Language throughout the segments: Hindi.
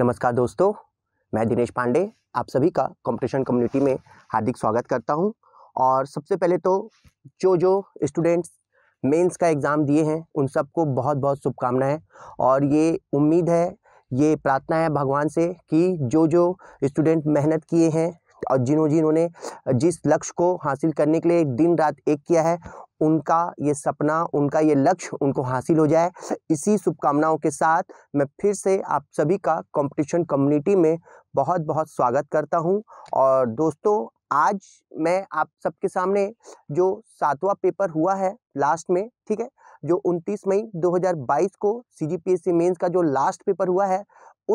नमस्कार दोस्तों मैं दिनेश पांडे आप सभी का कंपटीशन कम्युनिटी में हार्दिक स्वागत करता हूं और सबसे पहले तो जो जो स्टूडेंट्स मेंस का एग्ज़ाम दिए हैं उन सबको बहुत बहुत शुभकामनाएं और ये उम्मीद है ये प्रार्थना है भगवान से कि जो जो स्टूडेंट मेहनत किए हैं और जिन्हों जिन्होंने जिस लक्ष्य को हासिल करने के लिए दिन रात एक किया है उनका ये सपना उनका ये लक्ष्य उनको हासिल हो जाए इसी शुभकामनाओं के साथ मैं फिर से आप सभी का कंपटीशन कम्युनिटी में बहुत बहुत स्वागत करता हूं और दोस्तों आज मैं आप सबके सामने जो सातवां पेपर हुआ है लास्ट में ठीक है जो 29 मई 2022 को C G P S mains का जो लास्ट पेपर हुआ है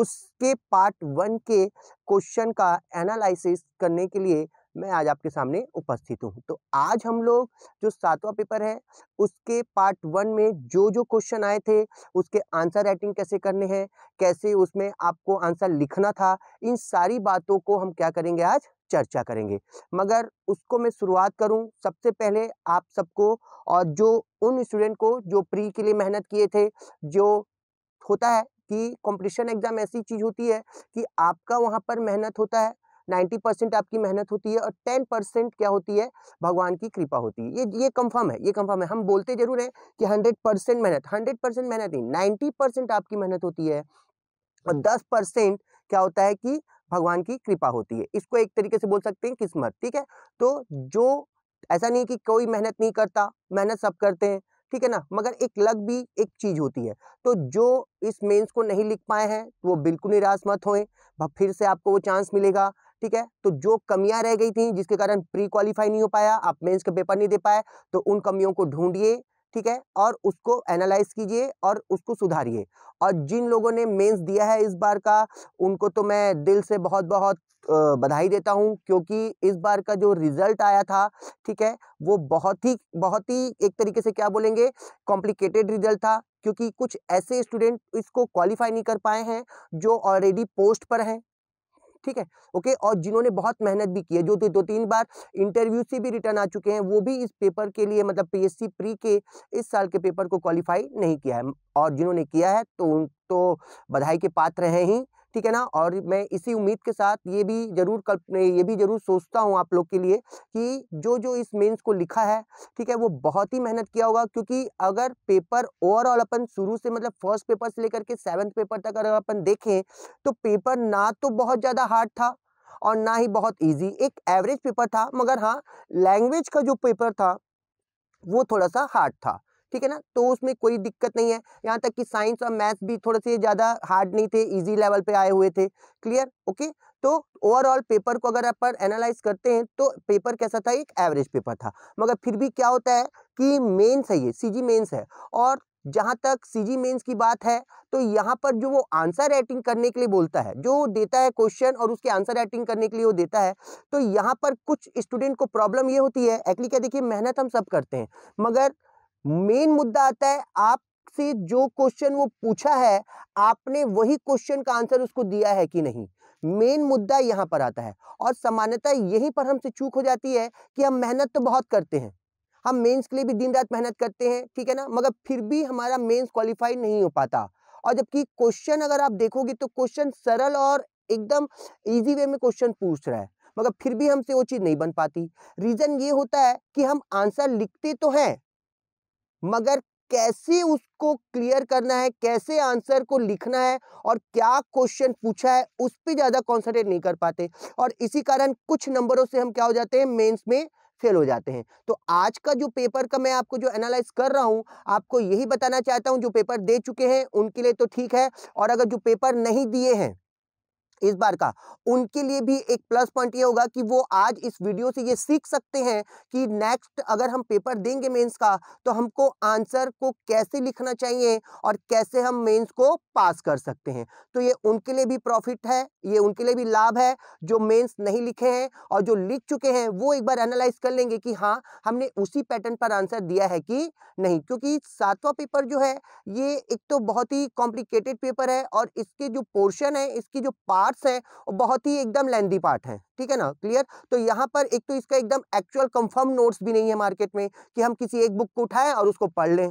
उसके पार्ट वन के क्वेश्चन का एनालिसिस करने के लिए मैं आज आपके सामने उपस्थित हूँ तो आज हम लोग जो सातवां पेपर है उसके पार्ट वन में जो जो क्वेश्चन आए थे उसके आंसर राइटिंग कैसे करने हैं कैसे उसमें आपको आंसर लिखना था इन सारी बातों को हम क्या करेंगे आज चर्चा करेंगे मगर उसको मैं शुरुआत करूं सबसे पहले आप सबको और जो उन स्टूडेंट को जो प्री के लिए मेहनत किए थे जो होता है कि कंपटीशन एग्ज़ाम ऐसी चीज़ होती है कि आपका वहाँ पर मेहनत होता है नाइन्टी परसेंट आपकी मेहनत होती है और टेन परसेंट क्या होती है भगवान की कृपा होती है ये ये कंफर्म है ये कंफर्म है हम बोलते जरूर हैं कि हंड्रेड परसेंट मेहनत हंड्रेड परसेंट मेहनत नहीं नाइन्टी परसेंट आपकी मेहनत होती है और हम्म। दस परसेंट क्या होता है कि भगवान की कृपा होती है इसको एक तरीके से बोल सकते हैं किस्मत ठीक है तो जो ऐसा नहीं कि कोई मेहनत नहीं करता मेहनत सब करते हैं ठीक है ना मगर एक लग भी एक चीज़ होती है तो जो इस मेंस को नहीं लिख पाए हैं वो बिल्कुल निराश मत होए फिर से आपको वो चांस मिलेगा ठीक है तो जो कमियां रह गई थी जिसके कारण प्री क्वालिफाई नहीं हो पाया आप मेंस का पेपर नहीं दे पाए तो उन कमियों को ढूंढिए ठीक है और उसको एनालाइज कीजिए और उसको सुधारिए और जिन लोगों ने मेंस दिया है इस बार का उनको तो मैं दिल से बहुत बहुत बधाई देता हूं क्योंकि इस बार का जो रिजल्ट आया था ठीक है वो बहुत ही बहुत ही एक तरीके से क्या बोलेंगे कॉम्प्लिकेटेड रिजल्ट था क्योंकि कुछ ऐसे स्टूडेंट इसको क्वालिफाई नहीं कर पाए हैं जो ऑलरेडी पोस्ट पर हैं ठीक है ओके और जिन्होंने बहुत मेहनत भी की है जो दो तो तीन बार इंटरव्यू से भी रिटर्न आ चुके हैं वो भी इस पेपर के लिए मतलब पीएससी प्री के इस साल के पेपर को क्वालिफाई नहीं किया है और जिन्होंने किया है तो उन तो बधाई के पात्र हैं ही ठीक है ना और मैं इसी उम्मीद के साथ ये भी जरूर कल्प ये भी जरूर सोचता हूँ आप लोग के लिए कि जो जो इस मेंस को लिखा है ठीक है वो बहुत ही मेहनत किया होगा क्योंकि अगर पेपर ओवरऑल अपन शुरू से मतलब फर्स्ट पेपर से लेकर के सेवन्थ पेपर तक अगर अपन देखें तो पेपर ना तो बहुत ज़्यादा हार्ड था और ना ही बहुत ईजी एक एवरेज पेपर था मगर हाँ लैंग्वेज का जो पेपर था वो थोड़ा सा हार्ड था ठीक है ना तो उसमें कोई दिक्कत नहीं है यहाँ तक कि साइंस और मैथ्स भी थोड़े से ज़्यादा हार्ड नहीं थे ईजी लेवल पे आए हुए थे क्लियर ओके तो ओवरऑल पेपर को अगर आप एनालाइज करते हैं तो पेपर कैसा था एक एवरेज पेपर था मगर फिर भी क्या होता है कि मेन्स है ये सी मेन्स है और जहाँ तक सीजी मेंस की बात है तो यहाँ पर जो वो आंसर राइटिंग करने के लिए बोलता है जो देता है क्वेश्चन और उसके आंसर राइटिंग करने के लिए वो देता है तो यहाँ पर कुछ स्टूडेंट को प्रॉब्लम ये होती है एक्चुअली क्या देखिए मेहनत हम सब करते हैं मगर मेन मुद्दा आता है आपसे जो क्वेश्चन वो पूछा है आपने वही क्वेश्चन का आंसर उसको दिया है कि नहीं मेन मुद्दा यहाँ पर आता है और सामान्यता यहीं पर हमसे चूक हो जाती है कि हम मेहनत तो बहुत करते हैं हम मेंस के लिए भी दिन रात मेहनत करते हैं ठीक है ना मगर फिर भी हमारा मेंस क्वालिफाई नहीं हो पाता और जबकि क्वेश्चन अगर आप देखोगे तो क्वेश्चन सरल और एकदम इजी वे में क्वेश्चन पूछ रहा है मगर फिर भी हमसे वो चीज़ नहीं बन पाती रीज़न ये होता है कि हम आंसर लिखते तो हैं मगर कैसे उसको क्लियर करना है कैसे आंसर को लिखना है और क्या क्वेश्चन पूछा है उस पर ज़्यादा कॉन्सेंट्रेट नहीं कर पाते और इसी कारण कुछ नंबरों से हम क्या हो जाते हैं मेंस में फेल हो जाते हैं तो आज का जो पेपर का मैं आपको जो एनालाइज कर रहा हूं आपको यही बताना चाहता हूं जो पेपर दे चुके हैं उनके लिए तो ठीक है और अगर जो पेपर नहीं दिए हैं इस बार का उनके लिए भी एक प्लस पॉइंट ये होगा कि वो आज इस वीडियो से ये सीख सकते हैं कि नेक्स्ट अगर हम पेपर देंगे मेंस का तो हमको आंसर को कैसे लिखना चाहिए और कैसे हम मेंस को पास कर सकते हैं तो ये उनके लिए भी प्रॉफिट है ये उनके लिए भी लाभ है जो मेंस नहीं लिखे हैं और जो लिख चुके हैं वो एक बार एनालाइज कर लेंगे कि हाँ हमने उसी पैटर्न पर आंसर दिया है कि नहीं क्योंकि सातवां पेपर जो है ये एक तो बहुत ही कॉम्प्लिकेटेड पेपर है और इसके जो पोर्शन है इसकी जो पार्ट पार्ट्स हैं और बहुत ही एकदम लेंदी पार्ट हैं ठीक है ना क्लियर तो यहाँ पर एक तो इसका एकदम एक्चुअल कंफर्म नोट्स भी नहीं है मार्केट में कि हम किसी एक बुक को उठाएं और उसको पढ़ लें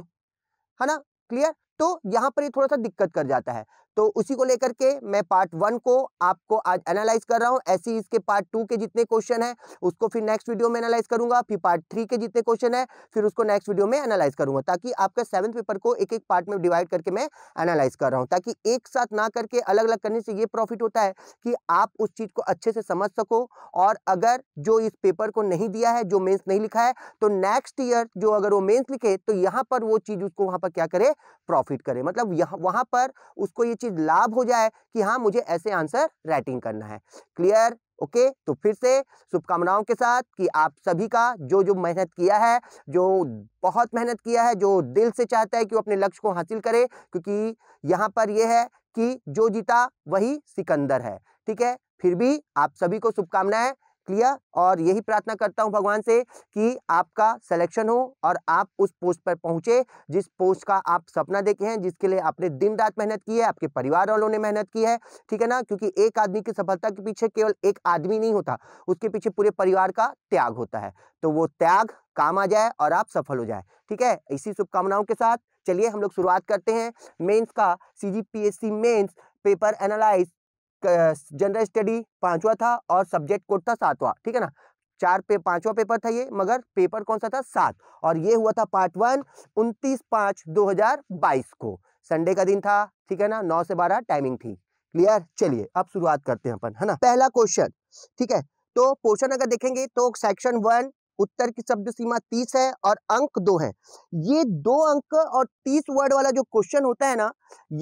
है ना क्लियर तो यहाँ पर ये थोड़ा सा दिक्कत कर जाता है तो उसी को लेकर के मैं पार्ट वन को आपको आज एनालाइज कर रहा हूँ ऐसे ही इसके पार्ट टू के जितने क्वेश्चन है उसको फिर नेक्स्ट वीडियो में एनालाइज करूंगा फिर पार्ट थ्री के जितने क्वेश्चन है फिर उसको नेक्स्ट वीडियो में एनालाइज करूंगा ताकि आपका सेवन्थ पेपर को एक एक पार्ट में डिवाइड करके मैं एनालाइज कर रहा हूँ ताकि एक साथ ना करके अलग अलग करने से ये प्रॉफिट होता है कि आप उस चीज़ को अच्छे से समझ सको और अगर जो इस पेपर को नहीं दिया है जो मेन्स नहीं लिखा है तो नेक्स्ट ईयर जो अगर वो मेन्स लिखे तो यहाँ पर वो चीज़ उसको वहाँ पर क्या करे प्रॉफिट करे मतलब यहाँ वहाँ पर उसको ये चीज लाभ हो जाए कि हाँ मुझे ऐसे आंसर राइटिंग करना है क्लियर ओके okay, तो फिर से शुभकामनाओं के साथ कि आप सभी का जो जो मेहनत किया है जो बहुत मेहनत किया है जो दिल से चाहता है कि वो अपने लक्ष्य को हासिल करे क्योंकि यहाँ पर ये है कि जो जीता वही सिकंदर है ठीक है फिर भी आप सभी को शुभकामनाएं क्लियर और यही प्रार्थना करता हूं भगवान से कि आपका सिलेक्शन हो और आप उस पोस्ट पर पहुंचे जिस पोस्ट का आप सपना देखे हैं जिसके लिए आपने दिन रात मेहनत की है आपके परिवार वालों ने मेहनत की है ठीक है ना क्योंकि एक आदमी की सफलता के पीछे केवल एक आदमी नहीं होता उसके पीछे पूरे परिवार का त्याग होता है तो वो त्याग काम आ जाए और आप सफल हो जाए ठीक है इसी शुभकामनाओं के साथ चलिए हम लोग शुरुआत करते हैं मेन्स का C G P S C mains paper analyse general study पांचवा था और सब्जेक्ट कोड था सातवां ठीक है ना चार पे पांचवा पेपर था ये मगर पेपर कौन सा था सात और ये हुआ था पार्ट वन उनतीस पांच दो हजार बाईस को संडे का दिन था ठीक है ना नौ से बारह टाइमिंग थी क्लियर चलिए अब शुरुआत करते हैं अपन है ना पहला क्वेश्चन ठीक है तो पोर्शन अगर देखेंगे तो सेक्शन वन उत्तर की शब्द सीमा तीस है और अंक दो है ये दो अंक और तीस वर्ड वाला जो क्वेश्चन होता है ना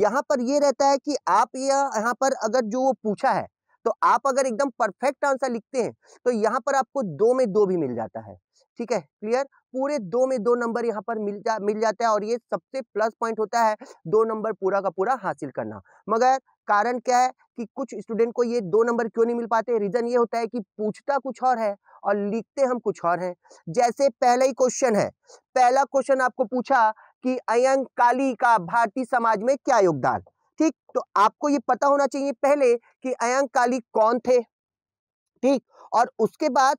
यहाँ पर ये रहता है कि आप यहाँ पर अगर जो वो पूछा है तो आप अगर एकदम परफेक्ट आंसर लिखते हैं तो यहाँ पर आपको दो में दो भी मिल जाता है ठीक है क्लियर पूरे दो में दो नंबर यहाँ पर मिल जा मिल जाता है और ये सबसे प्लस पॉइंट होता है दो नंबर पूरा का पूरा हासिल करना मगर कारण क्या है कि कुछ स्टूडेंट को ये दो नंबर क्यों नहीं मिल पाते रीजन ये होता है कि पूछता कुछ और है और लिखते हम कुछ और हैं जैसे पहला ही क्वेश्चन है पहला क्वेश्चन आपको पूछा कि अयंकाली काली का भारतीय समाज में क्या योगदान ठीक तो आपको ये पता होना चाहिए पहले कि अयंक काली कौन थे ठीक और उसके बाद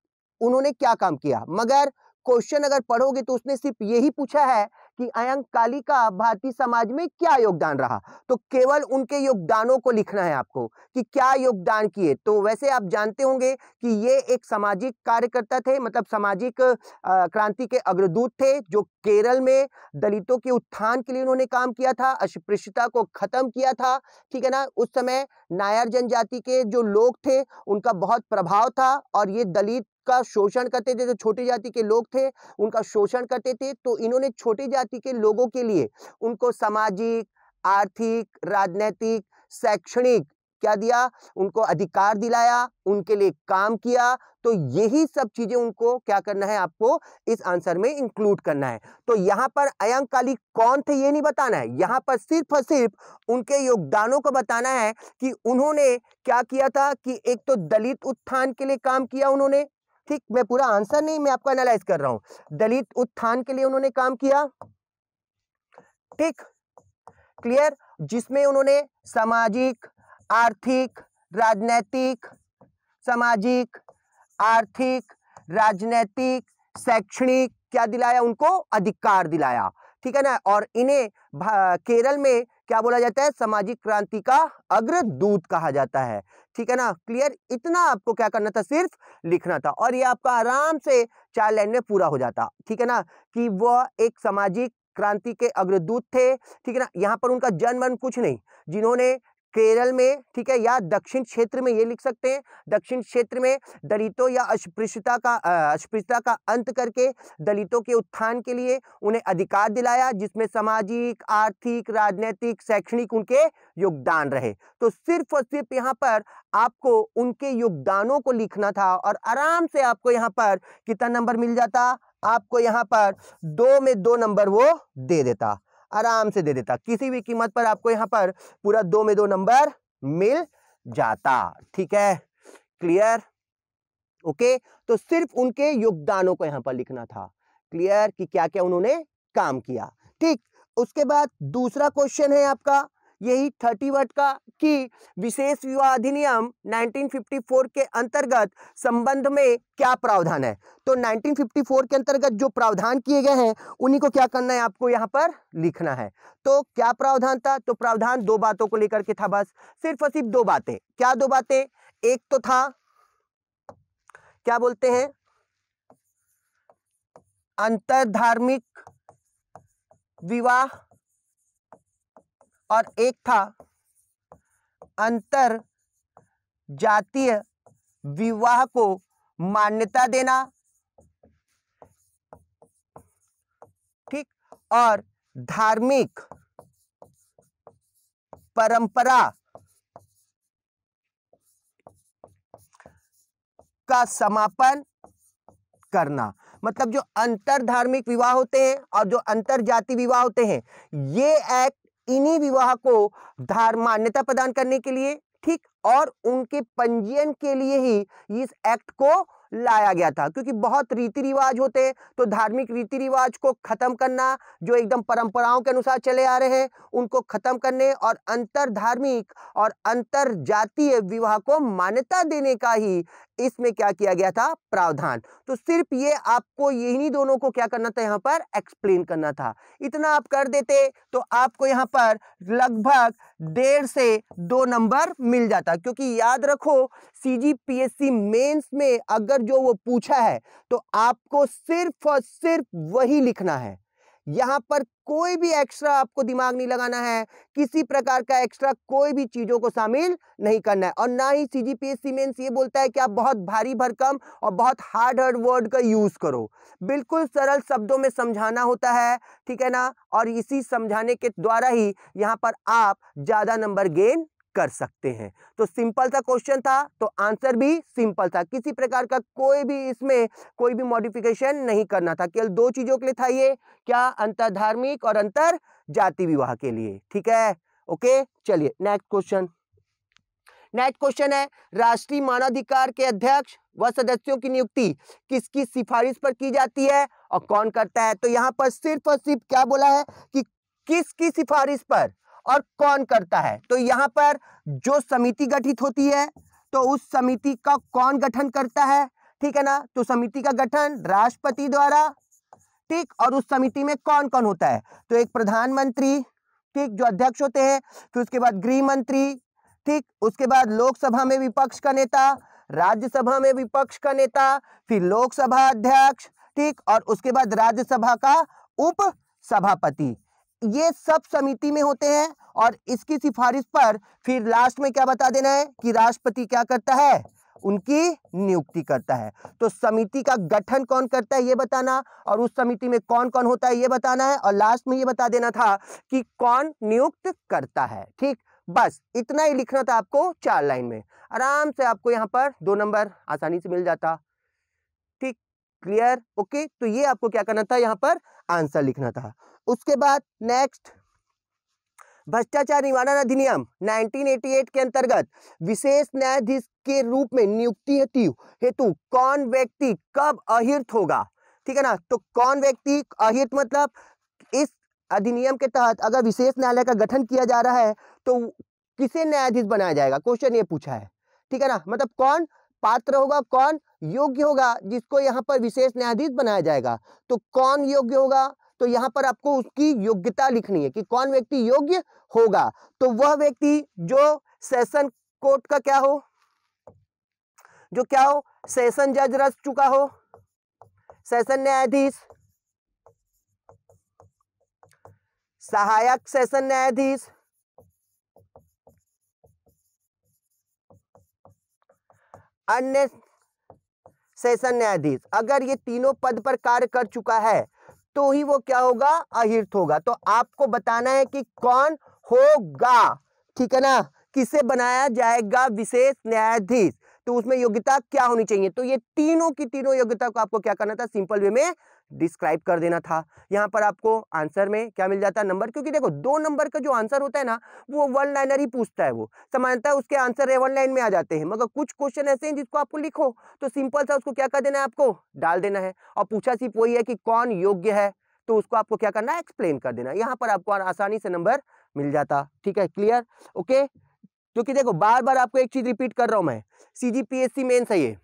उन्होंने क्या काम किया मगर क्वेश्चन अगर पढ़ोगे तो उसने सिर्फ यही पूछा है कि अयंक काली का भारतीय समाज में क्या योगदान रहा तो केवल उनके योगदानों को लिखना है आपको कि क्या योगदान किए तो वैसे आप जानते होंगे कि ये एक सामाजिक कार्यकर्ता थे मतलब सामाजिक क्रांति के अग्रदूत थे जो केरल में दलितों के उत्थान के लिए उन्होंने काम किया था अस्पृश्यता को खत्म किया था ठीक है ना उस समय नायर जनजाति के जो लोग थे उनका बहुत प्रभाव था और ये दलित का शोषण करते थे जो छोटी जाति के लोग थे उनका शोषण करते थे तो इन्होंने छोटी जाति के लोगों के लिए उनको सामाजिक आर्थिक राजनैतिक शैक्षणिक क्या दिया उनको अधिकार दिलाया उनके लिए काम किया तो यही सब चीजें उनको क्या करना है आपको इस आंसर में इंक्लूड करना है तो यहां पर अयंकाली कौन थे ये नहीं बताना है यहां पर सिर्फ और सिर्फ उनके योगदानों को बताना है कि उन्होंने क्या किया था कि एक तो दलित उत्थान के लिए काम किया उन्होंने ठीक मैं पूरा आंसर नहीं मैं आपको एनालाइज कर रहा हूं दलित उत्थान के लिए उन्होंने काम किया ठीक क्लियर जिसमें उन्होंने सामाजिक आर्थिक राजनैतिक सामाजिक आर्थिक राजनैतिक शैक्षणिक क्या दिलाया उनको अधिकार दिलाया ठीक है ना और इन्हें केरल में क्या बोला जाता है सामाजिक क्रांति का अग्रदूत कहा जाता है ठीक है ना क्लियर इतना आपको क्या करना था सिर्फ लिखना था और ये आपका आराम से चार लाइन में पूरा हो जाता ठीक है ना कि वह एक सामाजिक क्रांति के अग्रदूत थे ठीक है ना यहाँ पर उनका जन्म कुछ नहीं जिन्होंने केरल में ठीक है या दक्षिण क्षेत्र में ये लिख सकते हैं दक्षिण क्षेत्र में दलितों या अस्पृश्यता का अस्पृश्यता का अंत करके दलितों के उत्थान के लिए उन्हें अधिकार दिलाया जिसमें सामाजिक आर्थिक राजनीतिक शैक्षणिक उनके योगदान रहे तो सिर्फ और सिर्फ यहाँ पर आपको उनके योगदानों को लिखना था और आराम से आपको यहाँ पर कितना नंबर मिल जाता आपको यहाँ पर दो में दो नंबर वो दे देता आराम से दे देता किसी भी कीमत पर आपको यहाँ पर पूरा दो में दो नंबर मिल जाता ठीक है क्लियर ओके तो सिर्फ उनके योगदानों को यहाँ पर लिखना था क्लियर कि क्या क्या उन्होंने काम किया ठीक उसके बाद दूसरा क्वेश्चन है आपका यही थर्टी वर्ट का की विशेष विवाह अधिनियम 1954 के अंतर्गत संबंध में क्या प्रावधान है तो 1954 के अंतर्गत जो प्रावधान किए गए हैं उन्हीं को क्या करना है आपको यहां पर लिखना है तो क्या प्रावधान था तो प्रावधान दो बातों को लेकर के था बस सिर्फ और सिर्फ दो बातें क्या दो बातें एक तो था क्या बोलते हैं अंतर्धार्मिक विवाह और एक था अंतर जातीय विवाह को मान्यता देना ठीक और धार्मिक परंपरा का समापन करना मतलब जो अंतर धार्मिक विवाह होते हैं और जो अंतर जाति विवाह होते हैं ये एक्ट इन्हीं विवाह को धार मान्यता प्रदान करने के लिए ठीक और उनके पंजीयन के लिए ही इस एक्ट को लाया गया था क्योंकि बहुत रीति रिवाज होते तो धार्मिक रीति रिवाज को ख़त्म करना जो एकदम परंपराओं के अनुसार चले आ रहे हैं उनको ख़त्म करने और अंतर धार्मिक और अंतर जातीय विवाह को मान्यता देने का ही इसमें क्या किया गया था प्रावधान तो सिर्फ ये आपको यही दोनों को क्या करना था यहाँ पर एक्सप्लेन करना था इतना आप कर देते तो आपको यहाँ पर लगभग डेढ़ से दो नंबर मिल जाता क्योंकि याद रखो C G P S C mains में अगर जो वो पूछा है तो आपको सिर्फ और सिर्फ वही लिखना है यहाँ पर कोई भी एक्स्ट्रा आपको दिमाग नहीं लगाना है किसी प्रकार का एक्स्ट्रा कोई भी चीज़ों को शामिल नहीं करना है और ना ही C G P S C mains ये बोलता है कि आप बहुत भारी भरकम और बहुत हार्ड हार्ड वर्ड का यूज़ करो बिल्कुल सरल शब्दों में समझाना होता है ठीक है ना और इसी समझाने के द्वारा ही यहाँ पर आप ज़्यादा नंबर गेन कर सकते हैं तो सिंपल सा क्वेश्चन था तो आंसर भी सिंपल था किसी प्रकार का कोई भी इसमें कोई भी मॉडिफिकेशन नहीं करना था केवल दो चीज़ों के लिए था ये क्या अंतरधार्मिक और अंतर जाति विवाह के लिए ठीक है ओके चलिए नेक्स्ट क्वेश्चन नेक्स्ट क्वेश्चन है राष्ट्रीय मानवाधिकार के अध्यक्ष व सदस्यों की नियुक्ति किसकी सिफारिश पर की जाती है और कौन करता है तो यहाँ पर सिर्फ और सिर्फ क्या बोला है कि किसकी सिफारिश पर और कौन करता है तो यहाँ पर जो समिति गठित होती है तो उस समिति का कौन गठन करता है ठीक है ना तो समिति का गठन राष्ट्रपति द्वारा ठीक और उस समिति में कौन कौन होता है तो एक प्रधानमंत्री ठीक जो अध्यक्ष होते हैं फिर उसके बाद गृह मंत्री ठीक उसके बाद लोकसभा में विपक्ष का नेता राज्यसभा में विपक्ष का नेता फिर लोकसभा अध्यक्ष ठीक और उसके बाद राज्यसभा का उप सभापति ये सब समिति में होते हैं और इसकी सिफारिश पर फिर लास्ट में क्या बता देना है कि राष्ट्रपति क्या करता है उनकी नियुक्ति करता है तो समिति का गठन कौन करता है ये बताना और उस समिति में कौन कौन होता है ये बताना है और लास्ट में ये बता देना था कि कौन नियुक्त करता है ठीक बस इतना ही लिखना था आपको चार लाइन में आराम से आपको यहाँ पर दो नंबर आसानी से मिल जाता क्लियर ओके तो ये आपको क्या करना था यहाँ पर आंसर लिखना था उसके बाद नेक्स्ट भ्रष्टाचार निवारण अधिनियम 1988 के अंतर्गत विशेष न्यायाधीश के रूप में नियुक्ति हेतु हेतु कौन व्यक्ति कब अहित होगा ठीक है ना तो कौन व्यक्ति अहित मतलब इस अधिनियम के तहत अगर विशेष न्यायालय का गठन किया जा रहा है तो किसे न्यायाधीश बनाया जाएगा क्वेश्चन ये पूछा है ठीक है ना मतलब कौन पात्र होगा कौन योग्य होगा जिसको यहाँ पर विशेष न्यायाधीश बनाया जाएगा तो कौन योग्य होगा तो यहाँ पर आपको उसकी योग्यता लिखनी है कि कौन व्यक्ति योग्य होगा तो वह व्यक्ति जो सेशन कोर्ट का क्या हो जो क्या हो सेशन जज रच चुका हो सेशन न्यायाधीश सहायक सेशन न्यायाधीश अन्य सेशन न्यायाधीश अगर ये तीनों पद पर कार्य कर चुका है तो ही वो क्या होगा अहिर्थ होगा तो आपको बताना है कि कौन होगा ठीक है ना किसे बनाया जाएगा विशेष न्यायाधीश तो उसमें योग्यता क्या होनी चाहिए तो ये तीनों की तीनों योग्यता को आपको क्या करना था सिंपल वे में डिस्क्राइब कर देना था यहाँ पर आपको आंसर में क्या मिल जाता है नंबर क्योंकि देखो दो नंबर का जो आंसर होता है ना वो वन लाइनर ही पूछता है वो समानता है उसके आंसर वन लाइन में आ जाते हैं मगर कुछ क्वेश्चन ऐसे हैं जिसको आपको लिखो तो सिंपल सा उसको क्या कर देना है आपको डाल देना है और पूछा सिर्फ वही है कि कौन योग्य है तो उसको आपको क्या करना है एक्सप्लेन कर देना यहाँ पर आपको आसानी से नंबर मिल जाता ठीक है क्लियर ओके क्योंकि देखो बार बार आपको एक चीज रिपीट कर रहा हूँ मैं C G P S C mains है ये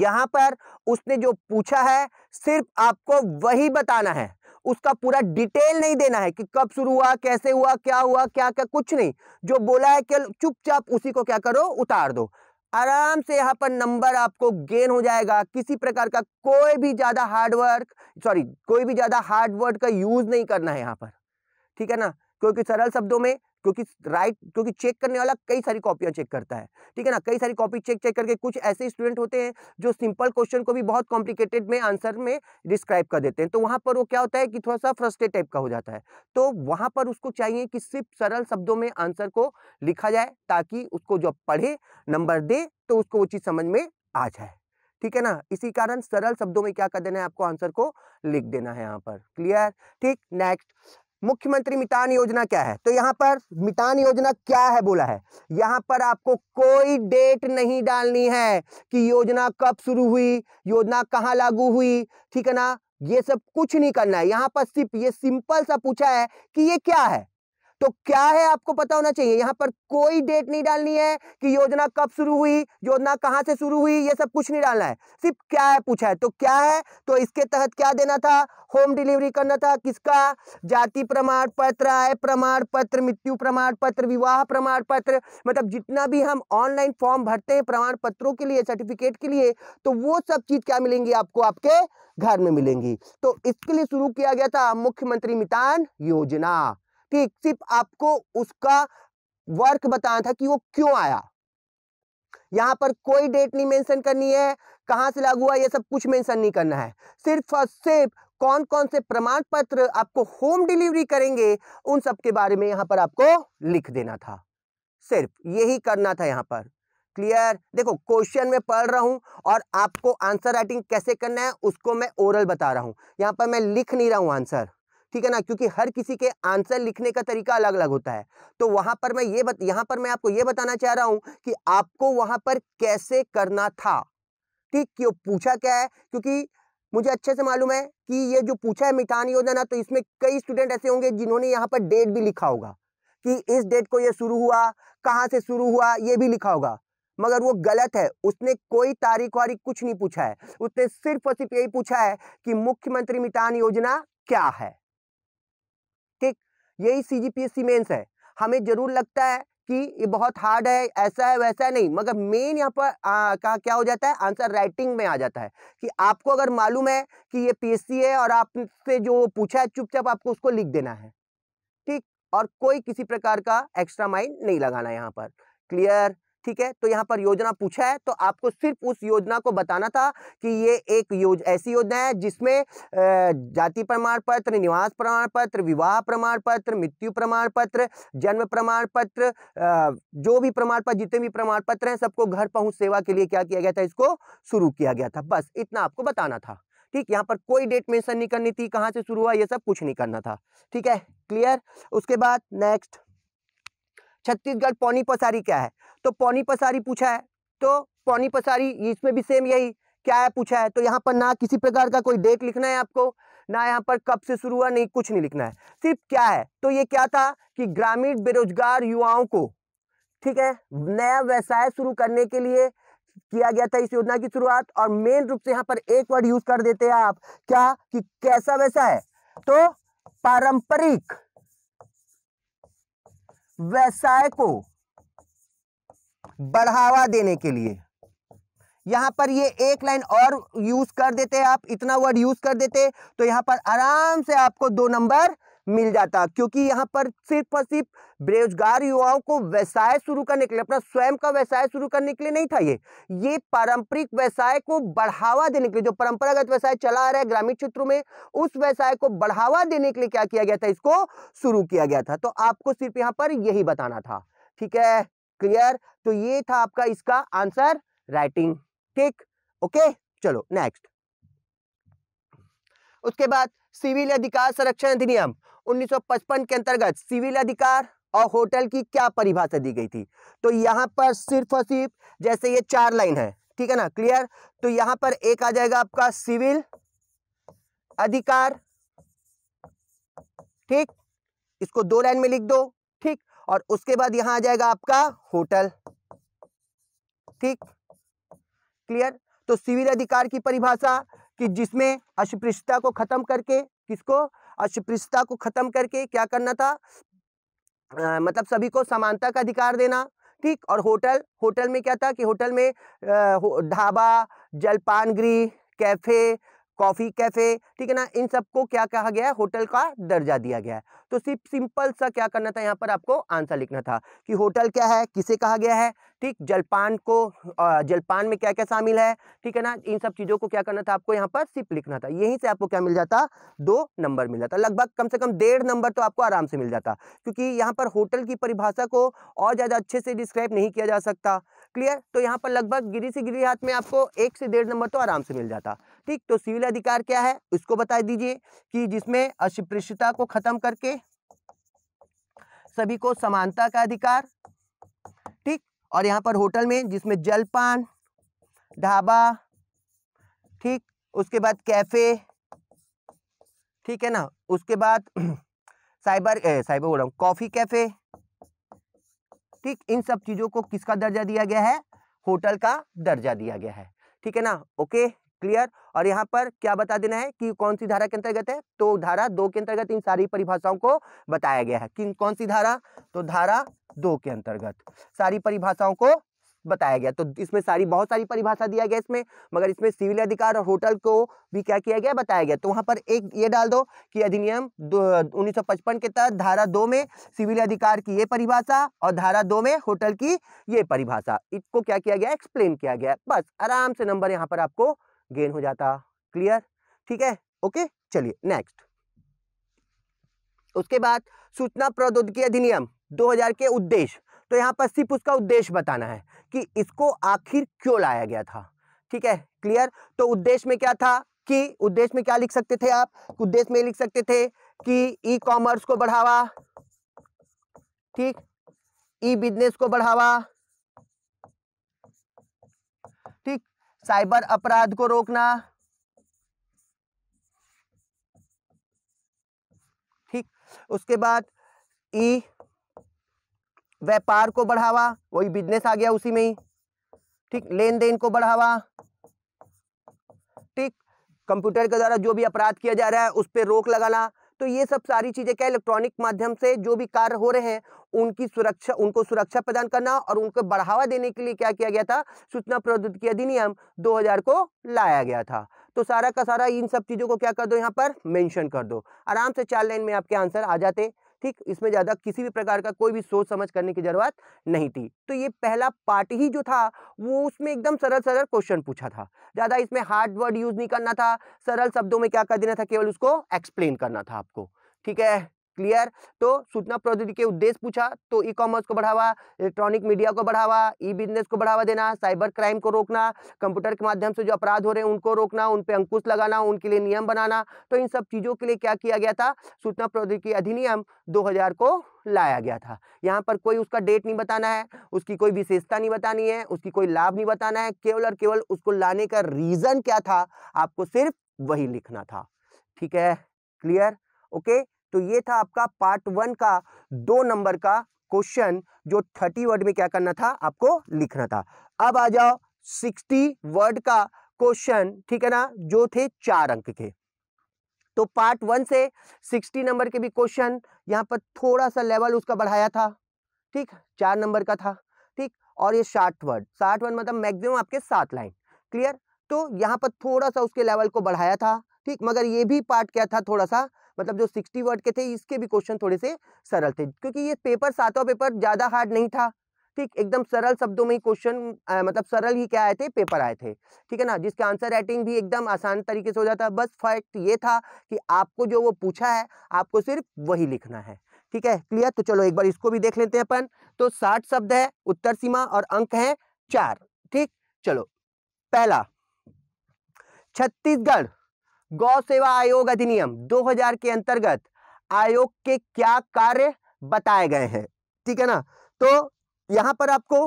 यहां पर उसने जो पूछा है सिर्फ आपको वही बताना है उसका पूरा डिटेल नहीं देना है कि कब शुरू हुआ कैसे हुआ क्या हुआ क्या क्या कुछ नहीं जो बोला है कि चुपचाप उसी को क्या करो उतार दो आराम से यहाँ पर नंबर आपको गेन हो जाएगा किसी प्रकार का कोई भी ज़्यादा हार्डवर्क सॉरी कोई भी ज़्यादा हार्डवर्क का यूज़ नहीं करना है यहाँ पर ठीक है ना क्योंकि सरल शब्दों में क्योंकि राइट क्योंकि चेक करने वाला कई सारी कॉपियां चेक करता है ठीक है ना कई सारी कॉपी चेक चेक करके कुछ ऐसे स्टूडेंट होते हैं जो सिंपल क्वेश्चन को भी बहुत कॉम्प्लिकेटेड में आंसर में डिस्क्राइब कर देते हैं तो वहां पर वो क्या होता है कि थोड़ा सा फ्रस्टेड टाइप का हो जाता है तो वहां पर उसको चाहिए कि सिर्फ सरल शब्दों में आंसर को लिखा जाए ताकि उसको जब पढ़े नंबर दे तो उसको वो चीज़ समझ में आ जाए ठीक है ना इसी कारण सरल शब्दों में क्या कर देना है आपको आंसर को लिख देना है यहाँ पर क्लियर ठीक नेक्स्ट मुख्यमंत्री मितान योजना क्या है तो यहाँ पर मितान योजना क्या है बोला है यहाँ पर आपको कोई डेट नहीं डालनी है कि योजना कब शुरू हुई योजना कहाँ लागू हुई ठीक है ना ये सब कुछ नहीं करना है यहाँ पर सिर्फ ये सिंपल सा पूछा है कि ये क्या है तो क्या है आपको पता होना चाहिए यहाँ पर कोई डेट नहीं डालनी है कि योजना कब शुरू हुई योजना कहाँ से शुरू हुई ये सब कुछ नहीं डालना है सिर्फ क्या है पूछा है तो क्या है तो इसके तहत क्या देना था होम डिलीवरी करना था किसका जाति प्रमाण पत्र आय प्रमाण पत्र मृत्यु प्रमाण पत्र विवाह प्रमाण पत्र मतलब जितना भी हम ऑनलाइन फॉर्म भरते हैं प्रमाण पत्रों के लिए सर्टिफिकेट के लिए तो वो सब चीज क्या मिलेंगी आपको आपके घर में मिलेंगी तो इसके लिए शुरू किया गया था मुख्यमंत्री मितान योजना कि सिर्फ आपको उसका वर्क बताना था कि वो क्यों आया यहां पर कोई डेट नहीं मेंशन करनी है कहां से लागू हुआ ये सब कुछ मेंशन नहीं करना है सिर्फ और सिर्फ कौन कौन से प्रमाण पत्र आपको होम डिलीवरी करेंगे उन सब के बारे में यहां पर आपको लिख देना था सिर्फ यही करना था यहां पर क्लियर देखो क्वेश्चन में पढ़ रहा हूं और आपको आंसर राइटिंग कैसे करना है उसको मैं ओरल बता रहा हूं यहां पर मैं लिख नहीं रहा हूं आंसर ठीक है ना क्योंकि हर किसी के आंसर लिखने का तरीका अलग अलग होता है तो वहां पर मैं ये बत, यहां पर मैं आपको ये बताना चाह रहा हूं कि आपको वहां पर कैसे करना था ठीक क्यों पूछा क्या है क्योंकि मुझे अच्छे से मालूम है कि ये जो पूछा है मिठान योजना तो इसमें कई स्टूडेंट ऐसे होंगे जिन्होंने यहाँ पर डेट भी लिखा होगा कि इस डेट को ये शुरू हुआ कहाँ से शुरू हुआ ये भी लिखा होगा मगर वो गलत है उसने कोई तारीख वारीख कुछ नहीं पूछा है उसने सिर्फ और सिर्फ यही पूछा है कि मुख्यमंत्री मितान योजना क्या है यही सी जी पी मेन्स है हमें जरूर लगता है कि ये बहुत हार्ड है ऐसा है वैसा है नहीं मगर मेन यहाँ पर आ, का क्या हो जाता है आंसर राइटिंग में आ जाता है कि आपको अगर मालूम है कि ये पीएससी है और आपसे जो पूछा है चुपचाप आपको उसको लिख देना है ठीक और कोई किसी प्रकार का एक्स्ट्रा माइंड नहीं लगाना यहाँ पर क्लियर ठीक है तो यहाँ पर योजना पूछा है तो आपको सिर्फ उस योजना को बताना था कि ये एक योज, ऐसी योजना है जिसमें जाति प्रमाण पत्र निवास प्रमाण पत्र विवाह प्रमाण पत्र मृत्यु प्रमाण पत्र जन्म प्रमाण पत्र जो भी प्रमाण पत्र जितने भी प्रमाण पत्र हैं सबको घर पहुंच सेवा के लिए क्या किया गया था इसको शुरू किया गया था बस इतना आपको बताना था ठीक यहाँ पर कोई डेट मेंशन नहीं करनी थी कहाँ से शुरू हुआ ये सब कुछ नहीं करना था ठीक है क्लियर उसके बाद नेक्स्ट छत्तीसगढ़ पौनी पसारी क्या है तो पौनी पसारी पूछा है तो पौनी पसारी इसमें भी सेम यही क्या है पूछा है तो यहाँ पर ना किसी प्रकार का कोई डेट लिखना है आपको ना यहाँ पर कब से शुरू हुआ नहीं कुछ नहीं लिखना है सिर्फ क्या है तो ये क्या था कि ग्रामीण बेरोजगार युवाओं को ठीक है नया व्यवसाय शुरू करने के लिए किया गया था इस योजना की शुरुआत और मेन रूप से यहाँ पर एक वर्ड यूज कर देते हैं आप क्या कि कैसा वैसा है तो पारंपरिक व्यवसाय को बढ़ावा देने के लिए यहां पर ये एक लाइन और यूज कर देते आप इतना वर्ड यूज कर देते तो यहां पर आराम से आपको दो नंबर मिल जाता क्योंकि यहाँ पर सिर्फ और सिर्फ बेरोजगार युवाओं को व्यवसाय शुरू करने के लिए अपना स्वयं का व्यवसाय शुरू करने के लिए नहीं था ये ये पारंपरिक व्यवसाय को बढ़ावा देने के लिए जो परंपरागत व्यवसाय चला आ रहा है ग्रामीण क्षेत्रों में उस व्यवसाय को बढ़ावा देने के लिए क्या किया गया था इसको शुरू किया गया था तो आपको सिर्फ यहाँ पर यही बताना था ठीक है क्लियर तो ये था आपका इसका आंसर राइटिंग ठीक ओके चलो नेक्स्ट उसके बाद सिविल अधिकार संरक्षण अधिनियम 1955 के अंतर्गत सिविल अधिकार और होटल की क्या परिभाषा दी गई थी तो यहाँ पर सिर्फ और सिर्फ जैसे ये चार लाइन है ठीक है ना क्लियर तो यहाँ पर एक आ जाएगा आपका सिविल अधिकार ठीक इसको दो लाइन में लिख दो ठीक और उसके बाद यहां आ जाएगा आपका होटल ठीक क्लियर तो सिविल अधिकार की परिभाषा कि जिसमें अस्पृश्यता को खत्म करके किसको अस्पृश्यता को ख़त्म करके क्या करना था आ, मतलब सभी को समानता का अधिकार देना ठीक और होटल होटल में क्या था कि होटल में ढाबा जलपान गृह कैफे कॉफ़ी कैफ़े ठीक है ना इन सबको क्या कहा गया है होटल का दर्जा दिया गया है तो सिर्फ सिंपल सा क्या करना था यहाँ पर आपको आंसर लिखना था कि होटल क्या है किसे कहा गया है ठीक जलपान को जलपान में क्या क्या शामिल है ठीक है ना इन सब चीज़ों को क्या करना था आपको यहाँ पर सिर्फ लिखना था यहीं से आपको क्या मिल जाता दो नंबर मिल जाता लगभग कम से कम डेढ़ नंबर तो आपको आराम से मिल जाता क्योंकि यहाँ पर होटल की परिभाषा को और ज़्यादा अच्छे से डिस्क्राइब नहीं किया जा सकता क्लियर तो यहाँ पर लगभग गिरी से गिरी हाथ में आपको एक से डेढ़ नंबर तो आराम से मिल जाता ठीक तो सिविल अधिकार क्या है उसको बता दीजिए कि जिसमें अस्पृश्यता को खत्म करके सभी को समानता का अधिकार ठीक और यहाँ पर होटल में जिसमें जलपान ढाबा ठीक उसके बाद कैफे ठीक है ना उसके बाद साइबर ए, साइबर बोल रहा हूँ कॉफी कैफे ठीक इन सब चीजों को किसका दर्जा दिया गया है होटल का दर्जा दिया गया है ठीक है ना ओके क्लियर और यहाँ पर क्या बता देना है कि कौन सी धारा के अंतर्गत है तो धारा दो के अंतर्गत इन सारी परिभाषाओं को बताया गया है कि कौन सी धारा तो धारा दो के अंतर्गत सारी परिभाषाओं को बताया गया तो इसमें सारी बहुत सारी परिभाषा दिया गया इसमें मगर इसमें सिविल अधिकार और होटल को भी क्या किया गया बताया गया तो वहां पर एक ये डाल दो कि अधिनियम उन्नीस के तहत धारा दो में सिविल अधिकार की ये परिभाषा और धारा दो में होटल की ये परिभाषा इसको क्या किया गया एक्सप्लेन किया गया बस आराम से नंबर यहाँ पर आपको गेन हो जाता क्लियर ठीक है ओके चलिए नेक्स्ट उसके बाद सूचना प्रौद्योगिकी अधिनियम 2000 के उद्देश्य तो यहाँ पर सिर्फ उसका उद्देश्य बताना है कि इसको आखिर क्यों लाया गया था ठीक है क्लियर तो उद्देश्य में क्या था कि उद्देश्य में क्या लिख सकते थे आप उद्देश्य में लिख सकते थे कि ई कॉमर्स को बढ़ावा ठीक ई बिजनेस को बढ़ावा साइबर अपराध को रोकना ठीक उसके बाद ई व्यापार को बढ़ावा वही बिजनेस आ गया उसी में ही ठीक लेन देन को बढ़ावा ठीक कंप्यूटर के द्वारा जो भी अपराध किया जा रहा है उस पर रोक लगाना तो ये सब सारी चीज़ें क्या इलेक्ट्रॉनिक माध्यम से जो भी कार्य हो रहे हैं उनकी सुरक्षा उनको सुरक्षा प्रदान करना और उनको बढ़ावा देने के लिए क्या किया गया था सूचना प्रौद्योगिकी अधिनियम 2000 को लाया गया था तो सारा का सारा इन सब चीज़ों को क्या कर दो यहाँ पर मेंशन कर दो आराम से चार लाइन में आपके आंसर आ जाते ठीक इसमें ज़्यादा किसी भी प्रकार का कोई भी सोच समझ करने की ज़रूरत नहीं थी तो ये पहला पार्ट ही जो था वो उसमें एकदम सरल सरल क्वेश्चन पूछा था ज़्यादा इसमें हार्ड वर्ड यूज़ नहीं करना था सरल शब्दों में क्या कर देना था केवल उसको एक्सप्लेन करना था आपको ठीक है क्लियर तो सूचना प्रौद्योगिकी के उद्देश्य पूछा तो ई कॉमर्स को बढ़ावा इलेक्ट्रॉनिक मीडिया को बढ़ावा ई बिजनेस को बढ़ावा देना साइबर क्राइम को रोकना कंप्यूटर के माध्यम से जो अपराध हो रहे हैं उनको रोकना उन पर अंकुश लगाना उनके लिए नियम बनाना तो इन सब चीज़ों के लिए क्या किया गया था सूचना प्रौद्योगिकी अधिनियम दो को लाया गया था यहाँ पर कोई उसका डेट नहीं बताना है उसकी कोई विशेषता नहीं बतानी है उसकी कोई लाभ नहीं बताना है केवल और केवल उसको लाने का रीज़न क्या था आपको सिर्फ वही लिखना था ठीक है क्लियर ओके तो ये था आपका पार्ट वन का दो नंबर का क्वेश्चन जो थर्टी वर्ड में क्या करना था आपको लिखना था अब आ जाओ सिक्सटी वर्ड का क्वेश्चन ठीक है ना जो थे चार अंक के तो पार्ट वन से सिक्सटी नंबर के भी क्वेश्चन यहाँ पर थोड़ा सा लेवल उसका बढ़ाया था ठीक चार नंबर का था ठीक और ये साठ वर्ड साठ वर्ड मतलब मैक्सिमम आपके सात लाइन क्लियर तो यहाँ पर थोड़ा सा उसके लेवल को बढ़ाया था ठीक मगर ये भी पार्ट क्या था थोड़ा सा मतलब जो सिक्सटी वर्ड के थे इसके भी क्वेश्चन थोड़े से सरल थे क्योंकि ये पेपर सातवा पेपर ज़्यादा हार्ड नहीं था ठीक एकदम सरल शब्दों में ही क्वेश्चन मतलब सरल ही क्या आए थे पेपर आए थे ठीक है ना जिसके आंसर राइटिंग भी एकदम आसान तरीके से हो जाता है बस फैक्ट ये था कि आपको जो वो पूछा है आपको सिर्फ वही लिखना है ठीक है क्लियर तो चलो एक बार इसको भी देख लेते हैं अपन तो साठ शब्द है उत्तर सीमा और अंक है चार ठीक चलो पहला छत्तीसगढ़ गौ सेवा आयोग अधिनियम 2000 के अंतर्गत आयोग के क्या कार्य बताए गए हैं ठीक है ना तो यहाँ पर आपको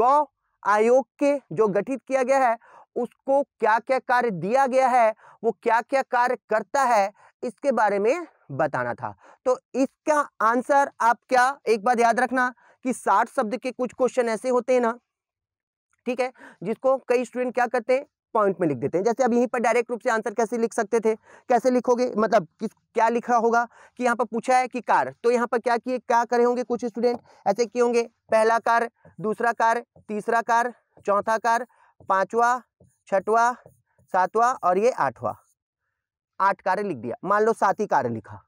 गौ आयोग के जो गठित किया गया है उसको क्या क्या कार्य दिया गया है वो क्या क्या कार्य करता है इसके बारे में बताना था तो इसका आंसर आप क्या एक बात याद रखना कि साठ शब्द के कुछ क्वेश्चन ऐसे होते हैं ना ठीक है जिसको कई स्टूडेंट क्या करते हैं पॉइंट में लिख देते हैं जैसे अब यहीं पर डायरेक्ट रूप से आंसर कैसे लिख सकते थे कैसे लिखोगे मतलब किस क्या लिखा होगा कि यहाँ पर पूछा है कि कार तो यहाँ पर क्या किए क्या करे होंगे कुछ स्टूडेंट ऐसे किए होंगे पहला कार दूसरा कार तीसरा कार चौथा कार पाँचवा छठवा सातवा और ये आठवा आठ कार्य लिख दिया मान लो सात ही कार्य लिखा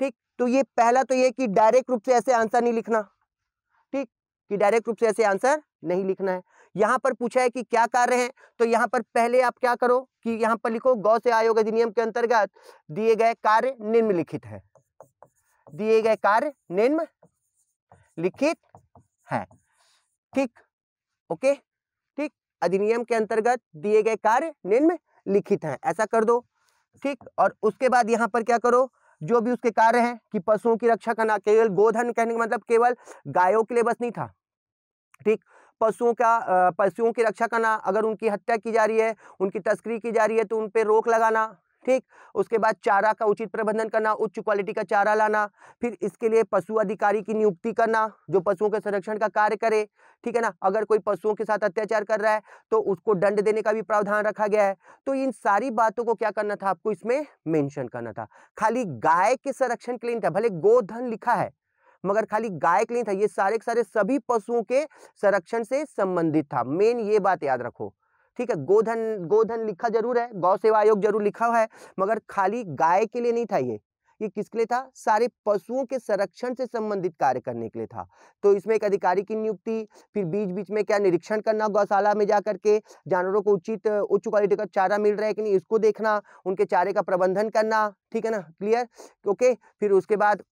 ठीक तो ये पहला तो ये कि डायरेक्ट रूप से ऐसे आंसर नहीं लिखना ठीक कि डायरेक्ट रूप से ऐसे आंसर नहीं लिखना है यहाँ पर पूछा है कि क्या कार्य है तो यहाँ पर पहले आप क्या करो कि यहाँ पर लिखो गौ से आयोग अधिनियम के अंतर्गत दिए गए कार्य निम्नलिखित है दिए गए कार्य निम्न लिखित है ठीक ओके ठीक अधिनियम के अंतर्गत दिए गए कार्य निम्न लिखित है ऐसा कर दो ठीक और उसके बाद यहाँ पर क्या करो जो भी उसके कार्य हैं कि पशुओं की रक्षा करना केवल गोधन कहने का मतलब केवल गायों के लिए बस नहीं था ठीक पशुओं का पशुओं की रक्षा करना अगर उनकी हत्या की जा रही है उनकी तस्करी की जा रही है तो उन पर रोक लगाना ठीक उसके बाद चारा का उचित प्रबंधन करना उच्च क्वालिटी का चारा लाना फिर इसके लिए पशु अधिकारी की नियुक्ति करना जो पशुओं के संरक्षण का कार्य करे ठीक है ना अगर कोई पशुओं के साथ अत्याचार कर रहा है तो उसको दंड देने का भी प्रावधान रखा गया है तो इन सारी बातों को क्या करना था आपको इसमें मेंशन करना था खाली गाय के संरक्षण के लिए था भले गोधन लिखा है मगर खाली गाय के लिए था ये सारे के सारे सभी पशुओं के संरक्षण से संबंधित था मेन ये बात याद रखो ठीक है गोधन गोधन लिखा जरूर है गौ सेवा आयोग जरूर लिखा हुआ है मगर खाली गाय के लिए नहीं था ये ये किसके लिए था सारे पशुओं के संरक्षण से संबंधित कार्य करने के लिए था तो इसमें एक अधिकारी की नियुक्ति फिर बीच बीच में क्या निरीक्षण करना गौशाला में जाकर के जानवरों को उचित उच्च क्वालिटी का चारा मिल रहा है कि नहीं इसको देखना उनके चारे का प्रबंधन करना ठीक है ना क्लियर ओके फिर उसके बाद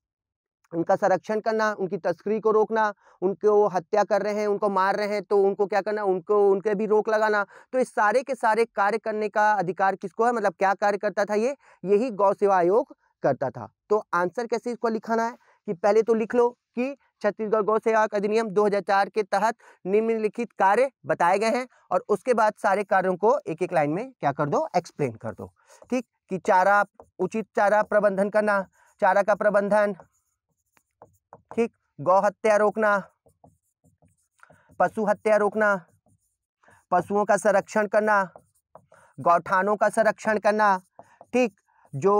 उनका संरक्षण करना उनकी तस्करी को रोकना उनको हत्या कर रहे हैं उनको मार रहे हैं तो उनको क्या करना उनको उनके भी रोक लगाना तो इस सारे के सारे कार्य करने का अधिकार किसको है मतलब क्या कार्य करता था ये यही गौ सेवा आयोग करता था तो आंसर कैसे इसको लिखाना है कि पहले तो लिख लो कि छत्तीसगढ़ गौ सेवा अधिनियम 2004 के तहत निम्नलिखित कार्य बताए गए हैं और उसके बाद सारे कार्यों को एक एक लाइन में क्या कर दो एक्सप्लेन कर दो ठीक कि चारा उचित चारा प्रबंधन करना चारा का प्रबंधन ठीक गौ हत्या रोकना पशु हत्या रोकना पशुओं का संरक्षण करना गौठानों का संरक्षण करना ठीक जो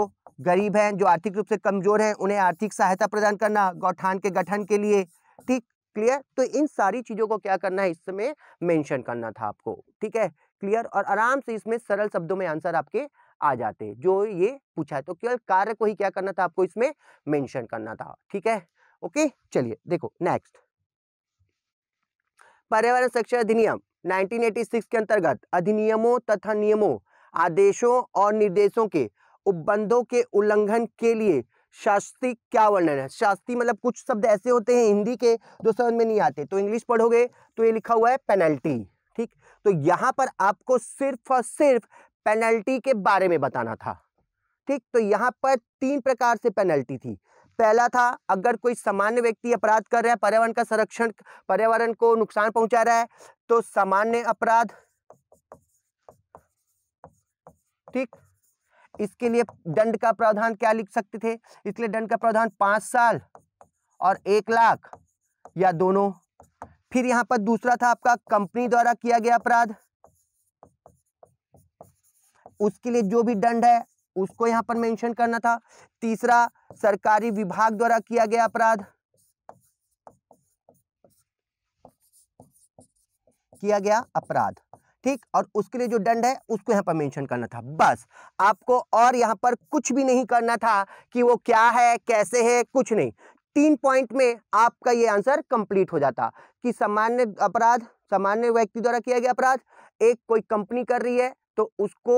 गरीब हैं जो आर्थिक रूप से कमज़ोर हैं उन्हें आर्थिक सहायता प्रदान करना गौठान के गठन के लिए ठीक क्लियर तो इन सारी चीज़ों को क्या करना है इसमें मेंशन करना था आपको ठीक है क्लियर और आराम से इसमें सरल शब्दों में आंसर आपके आ जाते जो ये पूछा है तो केवल कार्य को ही क्या करना था आपको इसमें मेंशन करना था ठीक है ओके चलिए देखो नेक्स्ट पर्यावरण सुरक्षा अधिनियम 1986 के अंतर्गत अधिनियमों तथा नियमों आदेशों और निर्देशों के उपबंधों के उल्लंघन के लिए शास्त्री क्या वर्णन है शास्त्री मतलब कुछ शब्द ऐसे होते हैं हिंदी के जो समझ में नहीं आते तो इंग्लिश पढ़ोगे तो ये लिखा हुआ है पेनल्टी ठीक तो यहाँ पर आपको सिर्फ और सिर्फ पेनल्टी के बारे में बताना था ठीक तो यहाँ पर तीन प्रकार से पेनल्टी थी पहला था अगर कोई सामान्य व्यक्ति अपराध कर रहा है पर्यावरण का संरक्षण पर्यावरण को नुकसान पहुंचा रहा है तो सामान्य अपराध ठीक इसके लिए दंड का प्रावधान क्या लिख सकते थे इसलिए दंड का प्रावधान पांच साल और एक लाख या दोनों फिर यहां पर दूसरा था आपका कंपनी द्वारा किया गया अपराध उसके लिए जो भी दंड है उसको यहाँ पर मेंशन करना था तीसरा सरकारी विभाग द्वारा किया गया अपराध किया गया अपराध ठीक और उसके लिए जो दंड है उसको यहाँ पर मेंशन करना था बस आपको और यहाँ पर कुछ भी नहीं करना था कि वो क्या है कैसे है कुछ नहीं तीन पॉइंट में आपका ये आंसर कंप्लीट हो जाता कि सामान्य अपराध सामान्य व्यक्ति द्वारा किया गया अपराध एक कोई कंपनी कर रही है तो उसको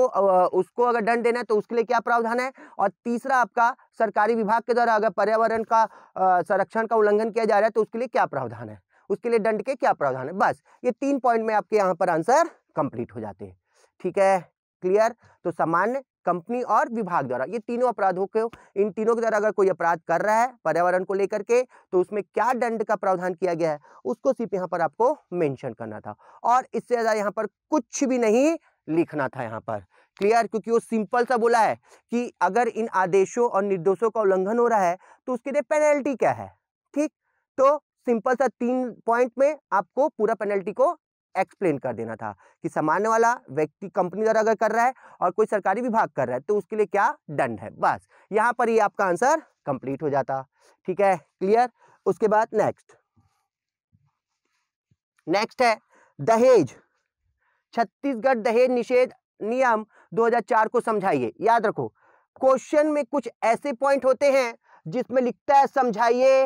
उसको अगर दंड देना है तो उसके लिए क्या प्रावधान है और तीसरा आपका सरकारी विभाग के द्वारा अगर पर्यावरण का संरक्षण का उल्लंघन किया जा रहा है तो उसके लिए क्या प्रावधान है उसके लिए दंड के क्या प्रावधान है बस ये तीन पॉइंट में आपके यहाँ पर आंसर कंप्लीट हो जाते हैं ठीक है क्लियर तो सामान्य कंपनी और विभाग द्वारा ये तीनों अपराधों को इन तीनों के द्वारा अगर कोई अपराध कर रहा है पर्यावरण को लेकर के तो उसमें क्या दंड का प्रावधान किया गया है उसको सिर्फ यहाँ पर आपको मेंशन करना था और इससे ज़्यादा यहाँ पर कुछ भी नहीं लिखना था यहाँ पर क्लियर क्योंकि वो सिंपल सा बोला है कि अगर इन आदेशों और निर्देशों का उल्लंघन हो रहा है तो उसके लिए पेनल्टी क्या है ठीक तो सिंपल सा तीन पॉइंट में आपको पूरा पेनल्टी को एक्सप्लेन कर देना था कि सामान्य वाला व्यक्ति कंपनी द्वारा अगर कर रहा है और कोई सरकारी विभाग कर रहा है तो उसके लिए क्या दंड है बस यहाँ पर ही आपका आंसर कंप्लीट हो जाता ठीक है क्लियर उसके बाद नेक्स्ट नेक्स्ट है दहेज छत्तीसगढ़ दहेज निषेध नियम 2004 को समझाइए याद रखो क्वेश्चन में कुछ ऐसे पॉइंट होते हैं जिसमें लिखता है समझाइए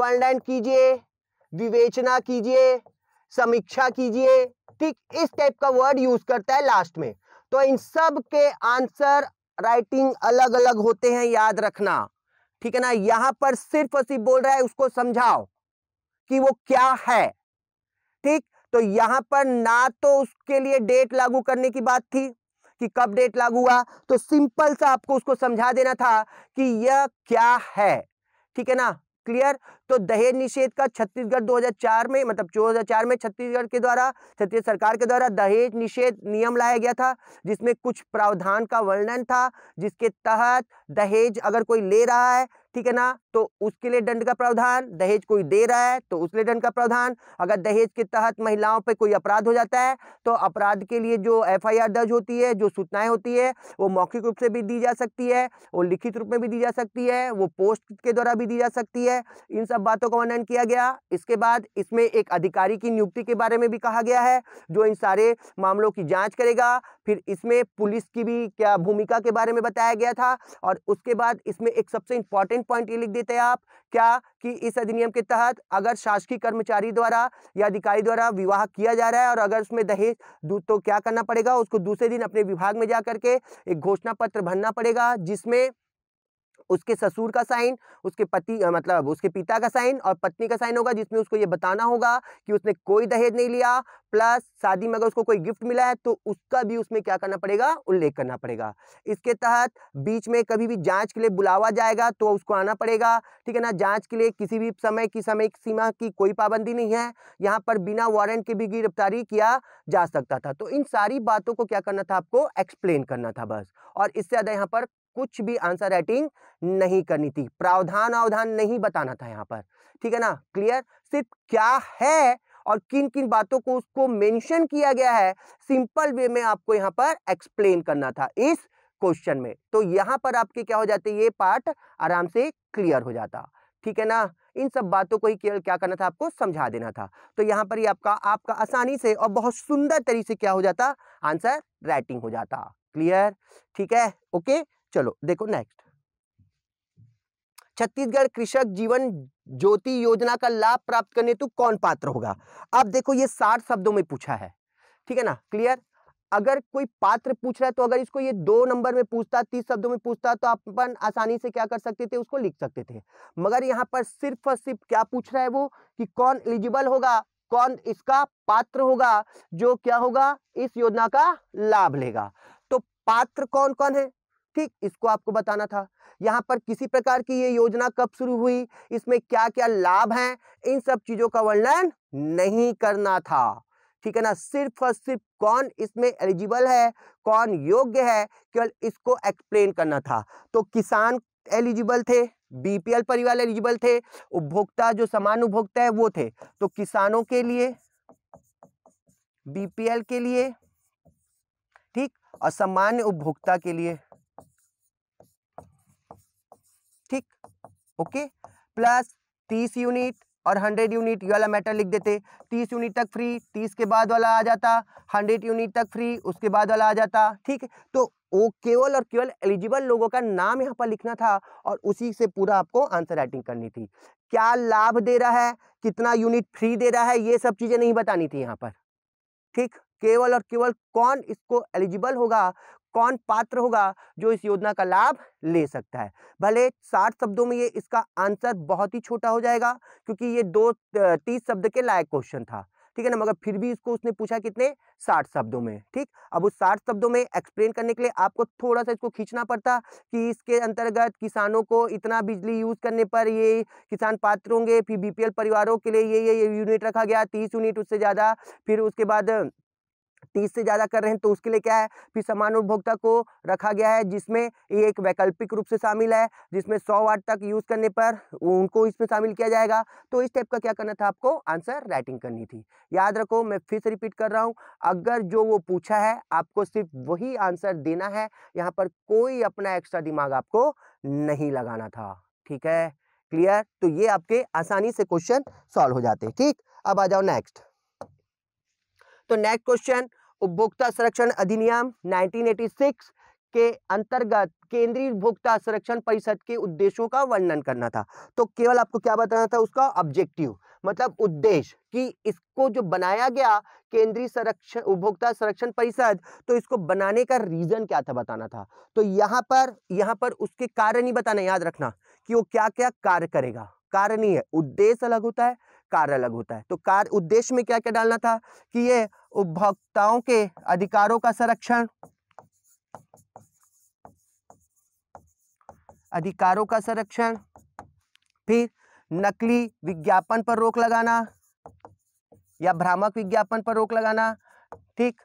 वर्णन कीजिए विवेचना कीजिए समीक्षा कीजिए ठीक इस टाइप का वर्ड यूज करता है लास्ट में तो इन सब के आंसर राइटिंग अलग अलग होते हैं याद रखना ठीक है ना यहां पर सिर्फ बोल रहा है उसको समझाओ कि वो क्या है ठीक तो यहां पर ना तो उसके लिए डेट लागू करने की बात थी कि कब डेट लागू हुआ तो सिंपल सा आपको उसको समझा देना था कि यह क्या है ठीक है ना क्लियर तो दहेज निषेध का छत्तीसगढ़ 2004 में मतलब 2004 में छत्तीसगढ़ के द्वारा छत्तीसगढ़ सरकार के द्वारा दहेज निषेध नियम लाया गया था जिसमें कुछ प्रावधान का वर्णन था जिसके तहत दहेज अगर कोई ले रहा है ठीक है ना तो उसके लिए दंड का प्रावधान दहेज कोई दे रहा है तो उसके लिए दंड का प्रावधान अगर दहेज के तहत महिलाओं पर कोई अपराध हो जाता है तो अपराध के लिए जो एफ दर्ज होती है जो सूचनाएं होती है वो मौखिक रूप से भी दी जा सकती है वो लिखित रूप में भी दी जा सकती है वो पोस्ट के द्वारा भी दी जा सकती है इन सब बातों का वर्णन किया गया इसके बाद इसमें एक अधिकारी की नियुक्ति के बारे में भी कहा गया है जो इन सारे मामलों की जाँच करेगा फिर इसमें पुलिस की भी क्या भूमिका के बारे में बताया गया था और उसके बाद इसमें एक सबसे इंपॉर्टेंट पॉइंट ये लिख देते हैं आप क्या कि इस अधिनियम के तहत अगर शासकीय कर्मचारी द्वारा या अधिकारी द्वारा विवाह किया जा रहा है और अगर उसमें दहेज तो क्या करना पड़ेगा उसको दूसरे दिन अपने विभाग में जा करके एक घोषणा पत्र भरना पड़ेगा जिसमें उसके ससुर का साइन उसके पति मतलब उसके पिता का साइन और पत्नी का साइन होगा जिसमें उसको ये बताना होगा कि उसने कोई दहेज नहीं लिया प्लस शादी में अगर उसको कोई गिफ्ट मिला है तो उसका भी उसमें क्या करना पड़ेगा उल्लेख करना पड़ेगा इसके तहत बीच में कभी भी जांच के लिए बुलावा जाएगा तो उसको आना पड़ेगा ठीक है ना जांच के लिए किसी भी समय की समय सीमा की कोई पाबंदी नहीं है यहाँ पर बिना वारंट के भी गिरफ्तारी किया जा सकता था तो इन सारी बातों को क्या करना था आपको एक्सप्लेन करना था बस और इससे ज़्यादा यहाँ पर कुछ भी आंसर राइटिंग नहीं करनी थी प्रावधान अवधान नहीं बताना था यहाँ पर ठीक है ना क्लियर सिर्फ क्या है और किन किन बातों को उसको मेंशन किया गया है सिंपल वे में आपको यहाँ पर एक्सप्लेन करना था इस क्वेश्चन में तो यहाँ पर आपके क्या हो जाते ये पार्ट आराम से क्लियर हो जाता ठीक है ना इन सब बातों को ही केवल क्या करना था आपको समझा देना था तो यहाँ पर ही आपका आपका आसानी से और बहुत सुंदर तरीके से क्या हो जाता आंसर राइटिंग हो जाता क्लियर ठीक है ओके चलो देखो नेक्स्ट छत्तीसगढ़ कृषक जीवन ज्योति योजना का लाभ प्राप्त करने तो कौन पात्र होगा अब देखो ये साठ शब्दों में पूछा है ठीक है ना क्लियर अगर कोई पात्र पूछ रहा है तो अगर इसको ये दो नंबर में पूछता तीस शब्दों में पूछता तो अपन आसानी से क्या कर सकते थे उसको लिख सकते थे मगर यहाँ पर सिर्फ और सिर्फ क्या पूछ रहा है वो कि कौन एलिजिबल होगा कौन इसका पात्र होगा जो क्या होगा इस योजना का लाभ लेगा तो पात्र कौन कौन है ठीक इसको आपको बताना था यहाँ पर किसी प्रकार की ये योजना कब शुरू हुई इसमें क्या क्या लाभ हैं इन सब चीज़ों का वर्णन नहीं करना था ठीक है ना सिर्फ और सिर्फ कौन इसमें एलिजिबल है कौन योग्य है केवल इसको एक्सप्लेन करना था तो किसान एलिजिबल थे बीपीएल परिवार एलिजिबल थे उपभोक्ता जो समान उपभोक्ता है वो थे तो किसानों के लिए बीपीएल के लिए ठीक और सामान्य उपभोक्ता के लिए ओके प्लस तीस यूनिट और हंड्रेड यूनिट ये वाला मैटर लिख देते तीस यूनिट तक फ्री तीस के बाद वाला आ जाता हंड्रेड यूनिट तक फ्री उसके बाद वाला आ जाता ठीक है तो वो केवल और केवल एलिजिबल लोगों का नाम यहाँ पर लिखना था और उसी से पूरा आपको आंसर राइटिंग करनी थी क्या लाभ दे रहा है कितना यूनिट फ्री दे रहा है ये सब चीज़ें नहीं बतानी थी यहाँ पर ठीक केवल और केवल कौन इसको एलिजिबल होगा कौन पात्र होगा जो इस योजना का लाभ ले सकता है भले साठ शब्दों में ये इसका आंसर बहुत ही छोटा हो जाएगा क्योंकि ये दो तीस शब्द के लायक क्वेश्चन था ठीक है ना मगर फिर भी इसको उसने पूछा कितने साठ शब्दों में ठीक अब उस साठ शब्दों में एक्सप्लेन करने के लिए आपको थोड़ा सा इसको खींचना पड़ता कि इसके अंतर्गत किसानों को इतना बिजली यूज करने पर ये किसान पात्र होंगे फिर बीपीएल परिवारों के लिए ये, ये यूनिट रखा गया तीस यूनिट उससे ज़्यादा फिर उसके बाद तीस से ज़्यादा कर रहे हैं तो उसके लिए क्या है फिर समान उपभोक्ता को रखा गया है जिसमें ये एक वैकल्पिक रूप से शामिल है जिसमें 100 वाट तक यूज़ करने पर उनको इसमें शामिल किया जाएगा तो इस टाइप का क्या करना था आपको आंसर राइटिंग करनी थी याद रखो मैं फिर से रिपीट कर रहा हूँ अगर जो वो पूछा है आपको सिर्फ वही आंसर देना है यहाँ पर कोई अपना एक्स्ट्रा दिमाग आपको नहीं लगाना था ठीक है क्लियर तो ये आपके आसानी से क्वेश्चन सॉल्व हो जाते हैं ठीक अब आ जाओ नेक्स्ट तो नेक्स्ट क्वेश्चन उपभोक्ता संरक्षण अधिनियम 1986 के अंतर्गत केंद्रीय उपभोक्ता संरक्षण परिषद के उद्देश्यों का वर्णन करना था तो केवल आपको क्या बताना था उसका ऑब्जेक्टिव मतलब उद्देश्य कि इसको जो बनाया गया केंद्रीय संरक्षण उपभोक्ता संरक्षण परिषद तो इसको बनाने का रीजन क्या था बताना था तो यहाँ पर यहाँ पर उसके कार्य नहीं बताना याद रखना कि वो क्या क्या कार्य करेगा कार्य नहीं है उद्देश्य अलग होता है कार्य अलग होता है तो कार्य उद्देश्य में क्या क्या डालना था कि ये उपभोक्ताओं के अधिकारों का संरक्षण अधिकारों का संरक्षण फिर नकली विज्ञापन पर रोक लगाना या भ्रामक विज्ञापन पर रोक लगाना ठीक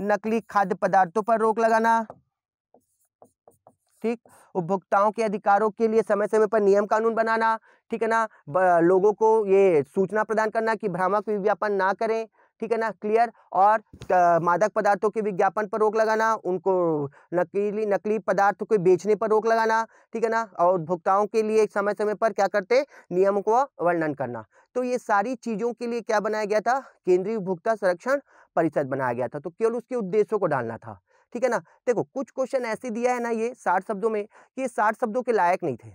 नकली खाद्य पदार्थों पर रोक लगाना ठीक उपभोक्ताओं के अधिकारों के लिए समय समय पर नियम कानून बनाना ठीक है ना लोगों को ये सूचना प्रदान करना कि भ्रामक विज्ञापन ना करें ठीक है ना क्लियर और मादक पदार्थों के विज्ञापन पर रोक लगाना उनको नकली नकली पदार्थों को बेचने पर रोक लगाना ठीक है ना और उपभोक्ताओं के लिए समय समय पर क्या करते नियमों को वर्णन करना तो ये सारी चीज़ों के लिए क्या बनाया गया था केंद्रीय उपभोक्ता संरक्षण परिषद बनाया गया था तो केवल उसके उद्देश्यों को डालना था ठीक है ना देखो कुछ क्वेश्चन ऐसे दिया है ना ये साठ शब्दों में कि ये साठ शब्दों के लायक नहीं थे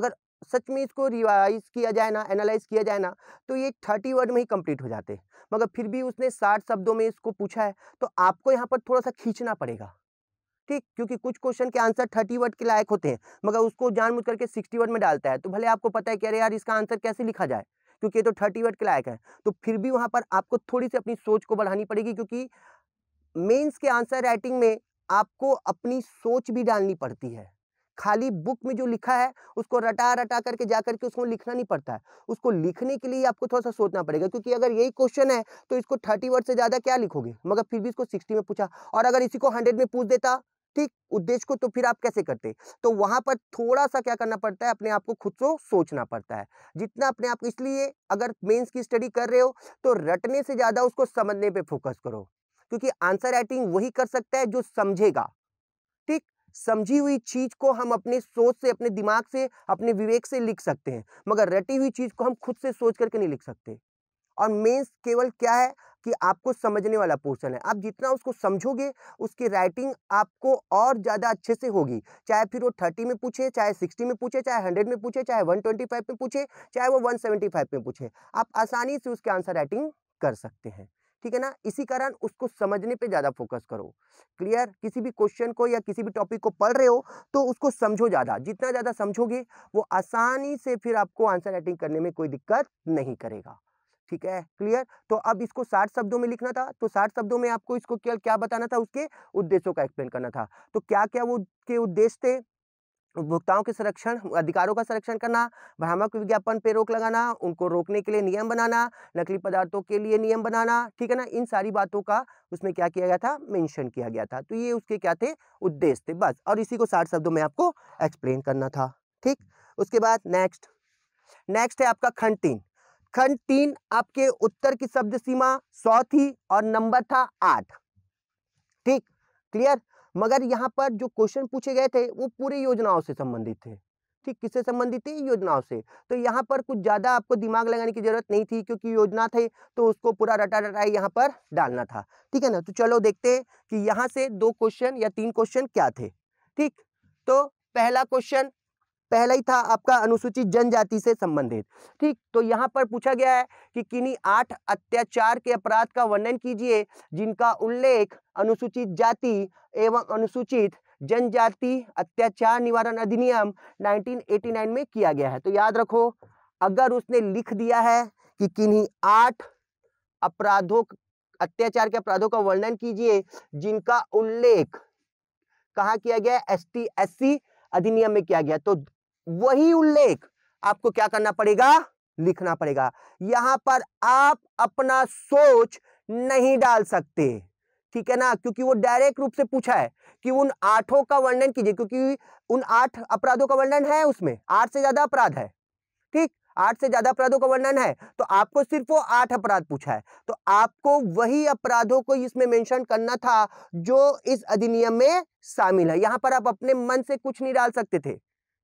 अगर सच में इसको रिवाइज किया जाए ना एनालाइज किया जाए ना तो ये थर्टी वर्ड में ही कंप्लीट हो जाते मगर फिर भी उसने साठ शब्दों में इसको पूछा है तो आपको यहाँ पर थोड़ा सा खींचना पड़ेगा ठीक क्योंकि कुछ क्वेश्चन के आंसर थर्टी वर्ड के लायक होते हैं मगर उसको जानबूझ करके सिक्सटी वर्ड में डालता है तो भले आपको पता है कि अरे यार इसका आंसर कैसे लिखा जाए क्योंकि ये तो थर्टी वर्ड के लायक है तो फिर भी वहाँ पर आपको थोड़ी सी अपनी सोच को बढ़ानी पड़ेगी क्योंकि मेंस के आंसर राइटिंग में आपको अपनी सोच भी डालनी पड़ती है खाली बुक में जो लिखा है उसको रटा रटा करके जा करके उसको लिखना नहीं पड़ता है उसको लिखने के लिए आपको थोड़ा सा सोचना पड़ेगा क्योंकि अगर यही क्वेश्चन है तो इसको थर्टी वर्ड से ज़्यादा क्या लिखोगे मगर फिर भी इसको सिक्सटी में पूछा और अगर इसी को हंड्रेड में पूछ देता ठीक उद्देश्य को तो फिर आप कैसे करते तो वहाँ पर थोड़ा सा क्या करना पड़ता है अपने आप को खुद को सोचना पड़ता है जितना अपने आप इसलिए अगर मेंस की स्टडी कर रहे हो तो रटने से ज़्यादा उसको समझने पे फोकस करो क्योंकि आंसर राइटिंग वही कर सकता है जो समझेगा ठीक समझी हुई चीज को हम अपने सोच से अपने दिमाग से अपने विवेक से लिख सकते हैं मगर रटी हुई चीज को हम खुद से सोच करके नहीं लिख सकते और मेंस केवल क्या है कि आपको समझने वाला पोर्शन है आप जितना उसको समझोगे उसकी राइटिंग आपको और ज़्यादा अच्छे से होगी चाहे फिर वो थर्टी में पूछे चाहे सिक्सटी में पूछे चाहे हंड्रेड में पूछे चाहे वन ट्वेंटी फाइव में पूछे चाहे वो वन सेवेंटी फाइव में पूछे आप आसानी से उसके आंसर राइटिंग कर सकते हैं ठीक है ना इसी कारण उसको समझने पे ज़्यादा फोकस करो क्लियर किसी भी क्वेश्चन को या किसी भी टॉपिक को पढ़ रहे हो तो उसको समझो ज़्यादा जितना ज़्यादा समझोगे वो आसानी से फिर आपको आंसर राइटिंग करने में कोई दिक्कत नहीं करेगा ठीक है क्लियर तो अब इसको साठ शब्दों में लिखना था तो साठ शब्दों में आपको इसको क्या बताना था उसके उद्देश्यों का एक्सप्लेन करना था तो क्या क्या वो के उद्देश्य थे उपभोक्ताओं के संरक्षण अधिकारों का संरक्षण करना भ्रामक विज्ञापन पे रोक लगाना उनको रोकने के लिए नियम बनाना नकली पदार्थों के लिए नियम बनाना ठीक है ना इन सारी बातों का उसमें क्या किया गया था मेंशन किया गया था तो ये उसके क्या थे उद्देश्य थे बस और इसी को साठ शब्दों में आपको एक्सप्लेन करना था ठीक उसके बाद नेक्स्ट नेक्स्ट है आपका खंड तीन खंड तीन आपके उत्तर की शब्द सीमा सौ थी और नंबर था आठ ठीक क्लियर मगर यहाँ पर जो क्वेश्चन पूछे गए थे वो पूरी योजनाओं से संबंधित थे ठीक किससे संबंधित थी योजनाओं से तो यहाँ पर कुछ ज़्यादा आपको दिमाग लगाने की जरूरत नहीं थी क्योंकि योजना थे तो उसको पूरा रटा रटा यहाँ पर डालना था ठीक है ना तो चलो देखते हैं कि यहाँ से दो क्वेश्चन या तीन क्वेश्चन क्या थे ठीक तो पहला क्वेश्चन पहला ही था आपका अनुसूचित जनजाति से संबंधित ठीक तो यहाँ पर पूछा गया है कि किन्हीं आठ अत्याचार के अपराध का वर्णन कीजिए जिनका उल्लेख अनुसूचित जाति एवं अनुसूचित जनजाति अत्याचार निवारण अधिनियम 1989 में किया गया है तो याद रखो अगर उसने लिख दिया है कि किन्हीं आठ अपराधों अत्याचार के अपराधों का वर्णन कीजिए जिनका उल्लेख कहा किया गया एस टी अधिनियम में किया गया तो वही उल्लेख आपको क्या करना पड़ेगा लिखना पड़ेगा यहां पर आप अपना सोच नहीं डाल सकते ठीक है ना क्योंकि वो डायरेक्ट रूप से पूछा है कि उन आठों का वर्णन कीजिए क्योंकि उन आठ अपराधों का वर्णन है उसमें आठ से ज्यादा अपराध है ठीक आठ से ज्यादा अपराधों का वर्णन है तो आपको सिर्फ वो आठ अपराध पूछा है तो आपको वही अपराधों को इसमें मेंशन करना था जो इस अधिनियम में शामिल है यहां पर आप अपने मन से कुछ नहीं डाल सकते थे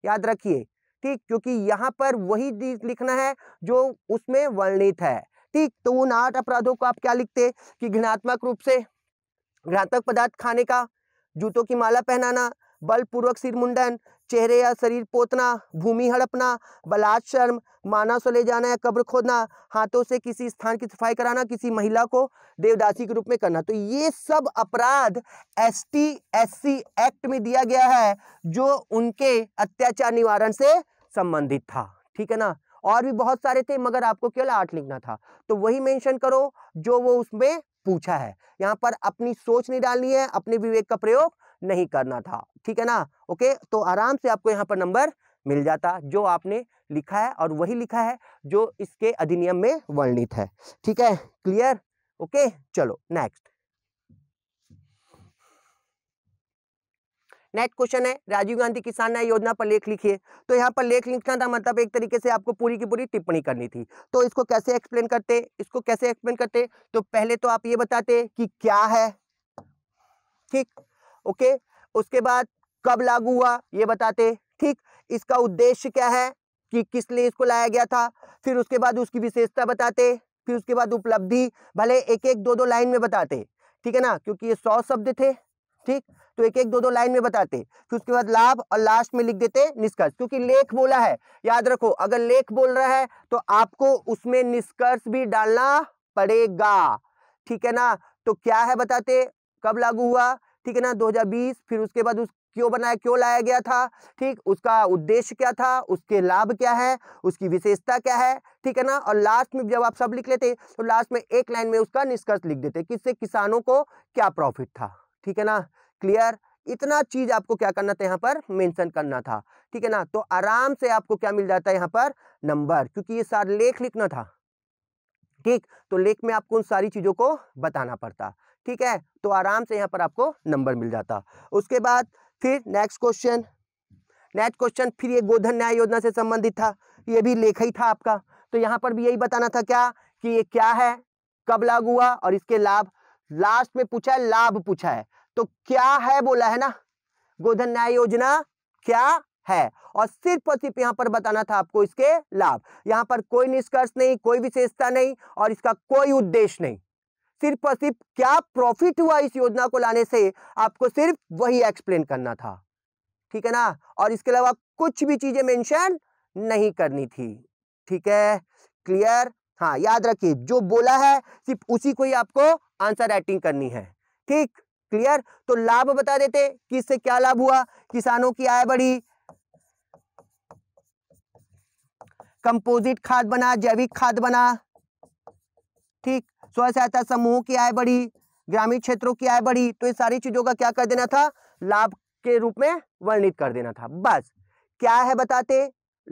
याद रखिए ठीक क्योंकि यहाँ पर वही लिखना है जो उसमें वर्णित है ठीक तो उन आठ अपराधों को आप क्या लिखते कि घृणात्मक रूप से घातक पदार्थ खाने का जूतों की माला पहनाना बलपूर्वक सिर मुंडन चेहरे या शरीर पोतना भूमि हड़पना बलात् शर्म माना सो ले जाना या कब्र खोदना हाथों से किसी स्थान की सफाई कराना किसी महिला को देवदासी के रूप में करना तो ये सब अपराध S T S C act में दिया गया है जो उनके अत्याचार निवारण से संबंधित था ठीक है ना और भी बहुत सारे थे मगर आपको केवल आठ लिखना था तो वही मेंशन करो जो वो उसमें पूछा है यहाँ पर अपनी सोच नहीं डालनी है अपने विवेक का प्रयोग नहीं करना था ठीक है ना ओके तो आराम से आपको यहाँ पर नंबर मिल जाता जो आपने लिखा है और वही लिखा है जो इसके अधिनियम में वर्णित है ठीक है क्लियर ओके चलो नेक्स्ट नेक्स्ट क्वेश्चन है राजीव गांधी किसान न्याय योजना पर लेख लिखिए तो यहाँ पर लेख लिखना था मतलब एक तरीके से आपको पूरी की पूरी टिप्पणी करनी थी तो इसको कैसे एक्सप्लेन करते इसको कैसे एक्सप्लेन करते तो पहले तो आप ये बताते कि क्या है ठीक ओके उसके बाद कब लागू हुआ ये बताते ठीक इसका उद्देश्य क्या है कि किस लिए इसको लाया गया था फिर उसके बाद उसकी विशेषता बताते फिर उसके बाद उपलब्धि भले एक एक दो दो लाइन में बताते ठीक है ना क्योंकि ये सौ शब्द थे ठीक तो एक एक दो दो लाइन में बताते फिर उसके बाद लाभ और लास्ट में लिख देते निष्कर्ष क्योंकि लेख बोला है याद रखो अगर लेख बोल रहा है तो आपको उसमें निष्कर्ष भी डालना पड़ेगा ठीक है ना तो क्या है बताते कब लागू हुआ ठीक है ना 2020 फिर उसके बाद उस क्यों बनाया क्यों लाया गया था ठीक उसका उद्देश्य क्या था उसके लाभ क्या है उसकी विशेषता क्या है ठीक है ना और लास्ट में जब आप सब लिख लेते तो लास्ट में एक लाइन में उसका निष्कर्ष लिख देते किससे किसानों को क्या प्रॉफिट था ठीक है ना क्लियर इतना चीज आपको क्या करना था यहाँ पर मेंशन करना था ठीक है ना तो आराम से आपको क्या मिल जाता है यहाँ पर नंबर क्योंकि ये सार लेख लिखना था ठीक तो लेख में आपको उन सारी चीजों को बताना पड़ता ठीक है तो आराम से यहाँ पर आपको नंबर मिल जाता उसके बाद फिर नेक्स्ट क्वेश्चन नेक्स्ट क्वेश्चन फिर ये गोधन न्याय योजना से संबंधित था ये भी लेखा ही था आपका तो यहाँ पर भी यही बताना था क्या कि ये क्या है कब लागू हुआ और इसके लाभ लास्ट में पूछा है लाभ पूछा है तो क्या है बोला है ना गोधन न्याय योजना क्या है और सिर्फ और सिर्फ यहाँ पर बताना था आपको इसके लाभ यहाँ पर कोई निष्कर्ष नहीं कोई विशेषता नहीं और इसका कोई उद्देश्य नहीं सिर्फ और सिर्फ क्या प्रॉफिट हुआ इस योजना को लाने से आपको सिर्फ वही एक्सप्लेन करना था ठीक है ना और इसके अलावा कुछ भी चीजें मेंशन नहीं करनी थी ठीक है क्लियर हाँ याद रखिए जो बोला है सिर्फ उसी को ही आपको आंसर राइटिंग करनी है ठीक क्लियर तो लाभ बता देते कि इससे क्या लाभ हुआ किसानों की आय बढ़ी कंपोजिट खाद बना जैविक खाद बना ठीक स्व सहायता समूह की आय बढ़ी ग्रामीण क्षेत्रों की आय बढ़ी तो ये सारी चीजों का क्या कर देना था लाभ के रूप में वर्णित कर देना था बस क्या है बताते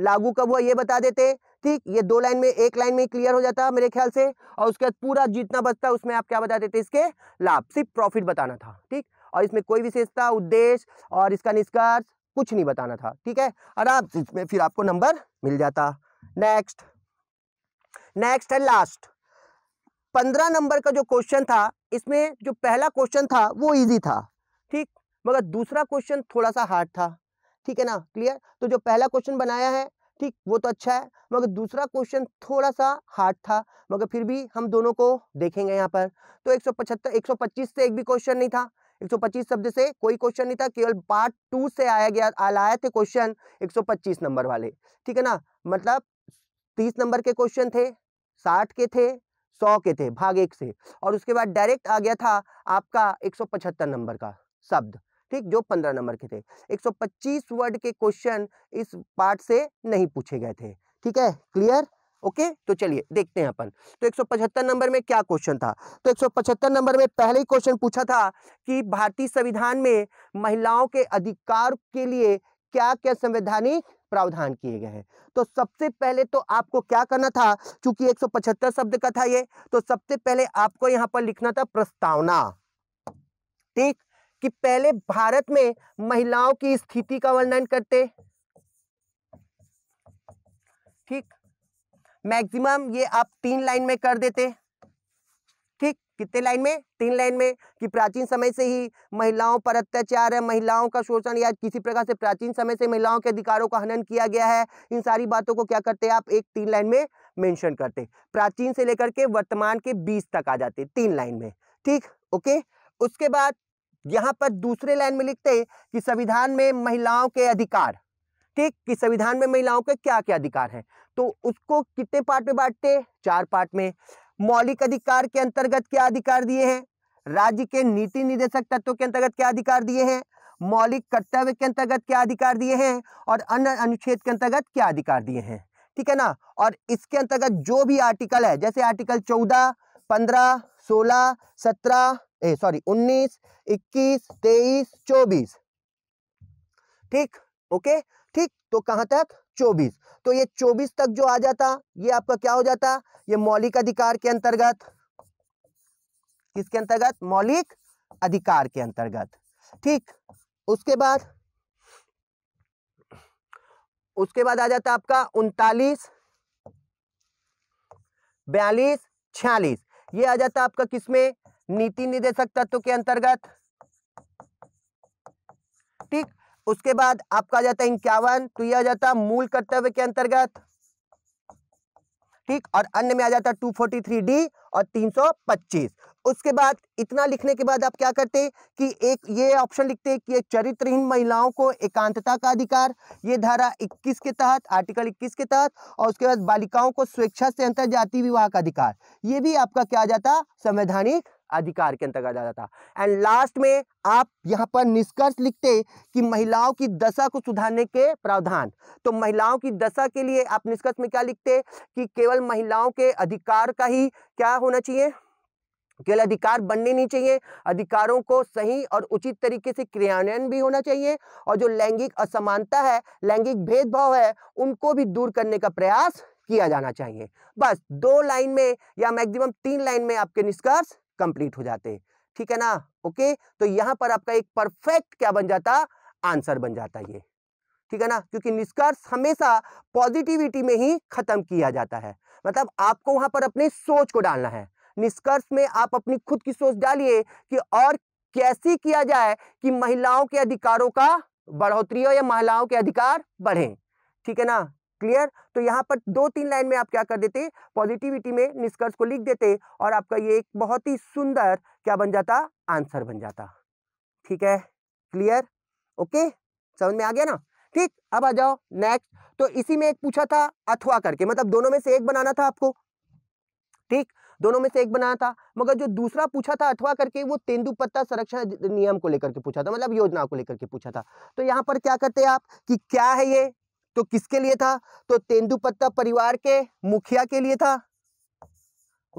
लागू कब हुआ ये बता देते ठीक ये दो लाइन में एक लाइन में क्लियर हो जाता मेरे ख्याल से और उसके बाद पूरा जितना बचता उसमें आप क्या बता देते इसके लाभ सिर्फ प्रॉफिट बताना था ठीक और इसमें कोई विशेषता उद्देश्य और इसका निष्कर्ष कुछ नहीं बताना था ठीक है और आप इसमें फिर आपको नंबर मिल जाता नेक्स्ट नेक्स्ट है लास्ट पंद्रह नंबर का जो क्वेश्चन था इसमें जो पहला क्वेश्चन था वो इजी था ठीक मगर दूसरा क्वेश्चन थोड़ा सा हार्ड था ठीक है ना क्लियर तो जो पहला क्वेश्चन बनाया है ठीक वो तो अच्छा है मगर दूसरा क्वेश्चन थोड़ा सा हार्ड था मगर फिर भी हम दोनों को देखेंगे यहाँ पर तो एक सौ से एक भी क्वेश्चन नहीं था 125 शब्द से कोई क्वेश्चन नहीं था केवल पार्ट टू से आया गया लाए थे क्वेश्चन 125 नंबर वाले ठीक है ना मतलब 30 नंबर के क्वेश्चन थे 60 के थे सौ के थे भाग एक से और उसके बाद डायरेक्ट आ गया था आपका पचहत्तर नंबर का शब्द ठीक जो पंद्रह नंबर के थे पच्चीस वर्ड के क्वेश्चन इस पार्ट से नहीं पूछे गए थे ठीक है क्लियर ओके तो चलिए देखते हैं अपन तो 175 नंबर में क्या क्वेश्चन था तो 175 नंबर में पहले ही क्वेश्चन पूछा था कि भारतीय संविधान में महिलाओं के अधिकार के लिए क्या क्या संवैधानिक प्रावधान किए गए हैं तो सबसे पहले तो आपको क्या करना था चूंकि 175 शब्द का था ये तो सबसे पहले आपको यहाँ पर लिखना था प्रस्तावना ठीक कि पहले भारत में महिलाओं की स्थिति का वर्णन करते ठीक मैक्सिमम ये आप तीन लाइन में कर देते कितने लाइन में तीन लाइन में कि प्राचीन समय से ही महिलाओं पर अत्याचार है महिलाओं का शोषण या किसी प्रकार से प्राचीन समय से महिलाओं के अधिकारों का हनन किया गया है इन सारी बातों को क्या करते हैं आप एक तीन लाइन में मेंशन करते प्राचीन से लेकर के वर्तमान के बीच तक आ जाते तीन लाइन में ठीक ओके उसके बाद यहाँ पर दूसरे लाइन में लिखते कि संविधान में महिलाओं के अधिकार ठीक कि संविधान में महिलाओं के क्या क्या अधिकार हैं तो उसको कितने पार्ट में बांटते चार पार्ट में मौलिक अधिकार के अंतर्गत क्या अधिकार दिए हैं राज्य के नीति निदेशक तत्व के अंतर्गत क्या अधिकार दिए हैं मौलिक कर्तव्य के अंतर्गत क्या अधिकार दिए हैं और अन्य अनुच्छेद के अंतर्गत क्या अधिकार दिए हैं ठीक है ना और इसके अंतर्गत जो भी आर्टिकल है जैसे आर्टिकल चौदह पंद्रह सोलह सत्रह सॉरी उन्नीस इक्कीस तेईस चौबीस ठीक ओके ठीक तो कहां तक चौबीस तो ये चौबीस तक जो आ जाता ये आपका क्या हो जाता ये मौलिक अधिकार के अंतर्गत किसके अंतर्गत मौलिक अधिकार के अंतर्गत ठीक उसके बाद उसके बाद आ जाता आपका उनतालीस बयालीस छियालीस ये आ जाता आपका किसमें नीति निदेशक तत्व के अंतर्गत उसके बाद आपका आ जाता है इक्यावन तो यह आ जाता मूल कर्तव्य के अंतर्गत ठीक और अन्य में आ जाता है टू फोर्टी थ्री डी और तीन सौ पच्चीस उसके बाद इतना लिखने के बाद आप क्या करते हैं कि एक ये ऑप्शन लिखते हैं कि चरित्रहीन महिलाओं को एकांतता का अधिकार ये धारा 21 के तहत आर्टिकल 21 के तहत और उसके बाद बालिकाओं को स्वेच्छा से अंतर अंतर्जातीय विवाह का अधिकार ये भी आपका क्या आ जाता संवैधानिक अधिकार के अंतर्गत आ जाता एंड लास्ट में आप यहाँ पर निष्कर्ष लिखते कि महिलाओं की दशा को सुधारने के प्रावधान तो महिलाओं की दशा के लिए आप निष्कर्ष में क्या लिखते कि केवल महिलाओं के अधिकार का ही क्या होना चाहिए केवल अधिकार बनने नहीं चाहिए अधिकारों को सही और उचित तरीके से क्रियान्वयन भी होना चाहिए और जो लैंगिक असमानता है लैंगिक भेदभाव है उनको भी दूर करने का प्रयास किया जाना चाहिए बस दो लाइन में या मैक्सिमम तीन लाइन में आपके निष्कर्ष कंप्लीट हो जाते ठीक है ना ओके तो यहां पर आपका एक परफेक्ट क्या बन जाता आंसर बन जाता ये ठीक है ना क्योंकि निष्कर्ष हमेशा पॉजिटिविटी में ही खत्म किया जाता है मतलब आपको वहां पर अपनी सोच को डालना है निष्कर्ष में आप अपनी खुद की सोच डालिए कि और कैसे किया जाए कि महिलाओं के अधिकारों का बढ़ोतरी हो या महिलाओं के अधिकार बढ़े ठीक है ना क्लियर तो यहाँ पर दो तीन लाइन में आप क्या कर देते पॉजिटिविटी में निष्कर्ष को लिख देते और आपका ये एक बहुत ही सुंदर क्या बन जाता आंसर बन जाता ठीक है क्लियर ओके समझ में आ गया ना ठीक अब आ जाओ नेक्स्ट तो इसी में एक पूछा था अथवा करके मतलब दोनों में से एक बनाना था आपको ठीक दोनों में से एक बनाना था मगर जो दूसरा पूछा था अथवा करके वो तेंदुपत्ता संरक्षण नियम को लेकर के पूछा था मतलब योजना को लेकर के पूछा था तो यहाँ पर क्या करते हैं आप कि क्या है ये तो किसके लिए था तो तेंदुपत्ता परिवार के मुखिया के लिए था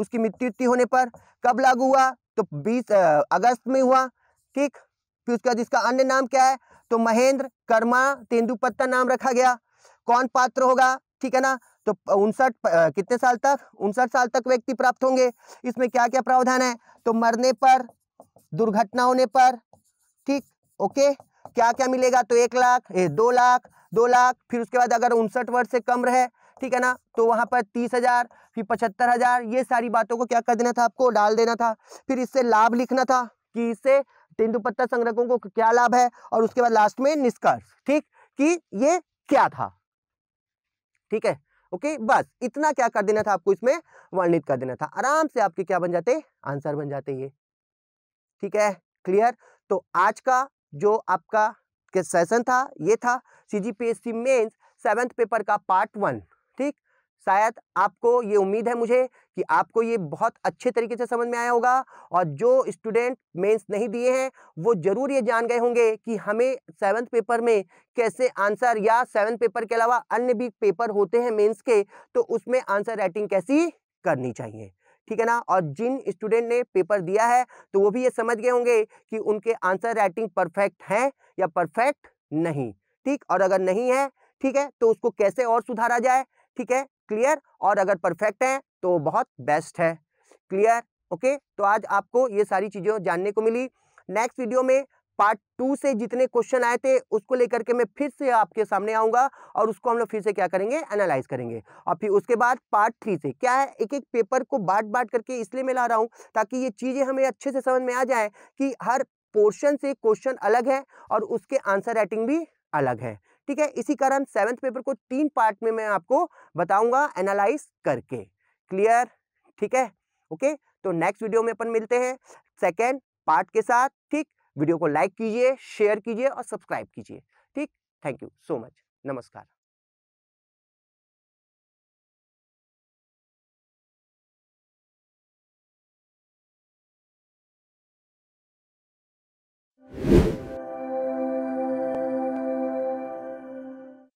उसकी मृत्यु होने पर कब लागू हुआ तो 20 अगस्त में हुआ ठीक फिर उसके बाद इसका अन्य नाम क्या है तो महेंद्र कर्मा तेंदुपत्ता नाम रखा गया कौन पात्र होगा ठीक है ना तो उनसठ कितने साल तक उनसठ साल तक व्यक्ति प्राप्त होंगे इसमें क्या क्या प्रावधान है तो मरने पर दुर्घटना होने पर ठीक ओके क्या क्या मिलेगा तो एक लाख दो लाख दो लाख फिर उसके बाद अगर उनसठ वर्ष से कम रहे ठीक है ना तो वहाँ पर तीस हज़ार फिर पचहत्तर हज़ार ये सारी बातों को क्या कर देना था आपको डाल देना था फिर इससे लाभ लिखना था कि इससे तेंदुपत्ता संग्रहों को क्या लाभ है और उसके बाद लास्ट में निष्कर्ष ठीक कि ये क्या था ठीक है ओके बस इतना क्या कर देना था आपको इसमें वर्णित कर देना था आराम से आपके क्या बन जाते आंसर बन जाते ये ठीक है क्लियर तो आज का जो आपका के सेशन था ये था C G P S C mains seventh paper का पार्ट वन ठीक शायद आपको ये उम्मीद है मुझे कि आपको ये बहुत अच्छे तरीके से समझ में आया होगा और जो स्टूडेंट मेंस नहीं दिए हैं वो ज़रूर ये जान गए होंगे कि हमें सेवन्थ पेपर में कैसे आंसर या सेवन्थ पेपर के अलावा अन्य भी पेपर होते हैं मेंस के तो उसमें आंसर राइटिंग कैसी करनी चाहिए ठीक है ना और जिन स्टूडेंट ने पेपर दिया है तो वो भी ये समझ गए होंगे कि उनके आंसर राइटिंग परफेक्ट है या परफेक्ट नहीं ठीक और अगर नहीं है ठीक है तो उसको कैसे और सुधारा जाए ठीक है क्लियर और अगर परफेक्ट है तो बहुत बेस्ट है क्लियर ओके तो आज आपको ये सारी चीज़ें जानने को मिली नेक्स्ट वीडियो में पार्ट टू से जितने क्वेश्चन आए थे उसको लेकर के मैं फिर से आपके सामने आऊंगा और उसको हम लोग फिर से क्या करेंगे एनालाइज करेंगे और फिर उसके बाद पार्ट थ्री से क्या है एक एक पेपर को बांट बांट करके इसलिए मैं ला रहा हूँ ताकि ये चीज़ें हमें अच्छे से समझ में आ जाए कि हर पोर्शन से क्वेश्चन अलग है और उसके आंसर राइटिंग भी अलग है ठीक है इसी कारण सेवन्थ पेपर को तीन पार्ट में मैं आपको बताऊंगा एनालाइज करके क्लियर ठीक है ओके तो नेक्स्ट वीडियो में अपन मिलते हैं सेकेंड पार्ट के साथ ठीक वीडियो को लाइक कीजिए शेयर कीजिए और सब्सक्राइब कीजिए ठीक थैंक यू सो मच नमस्कार you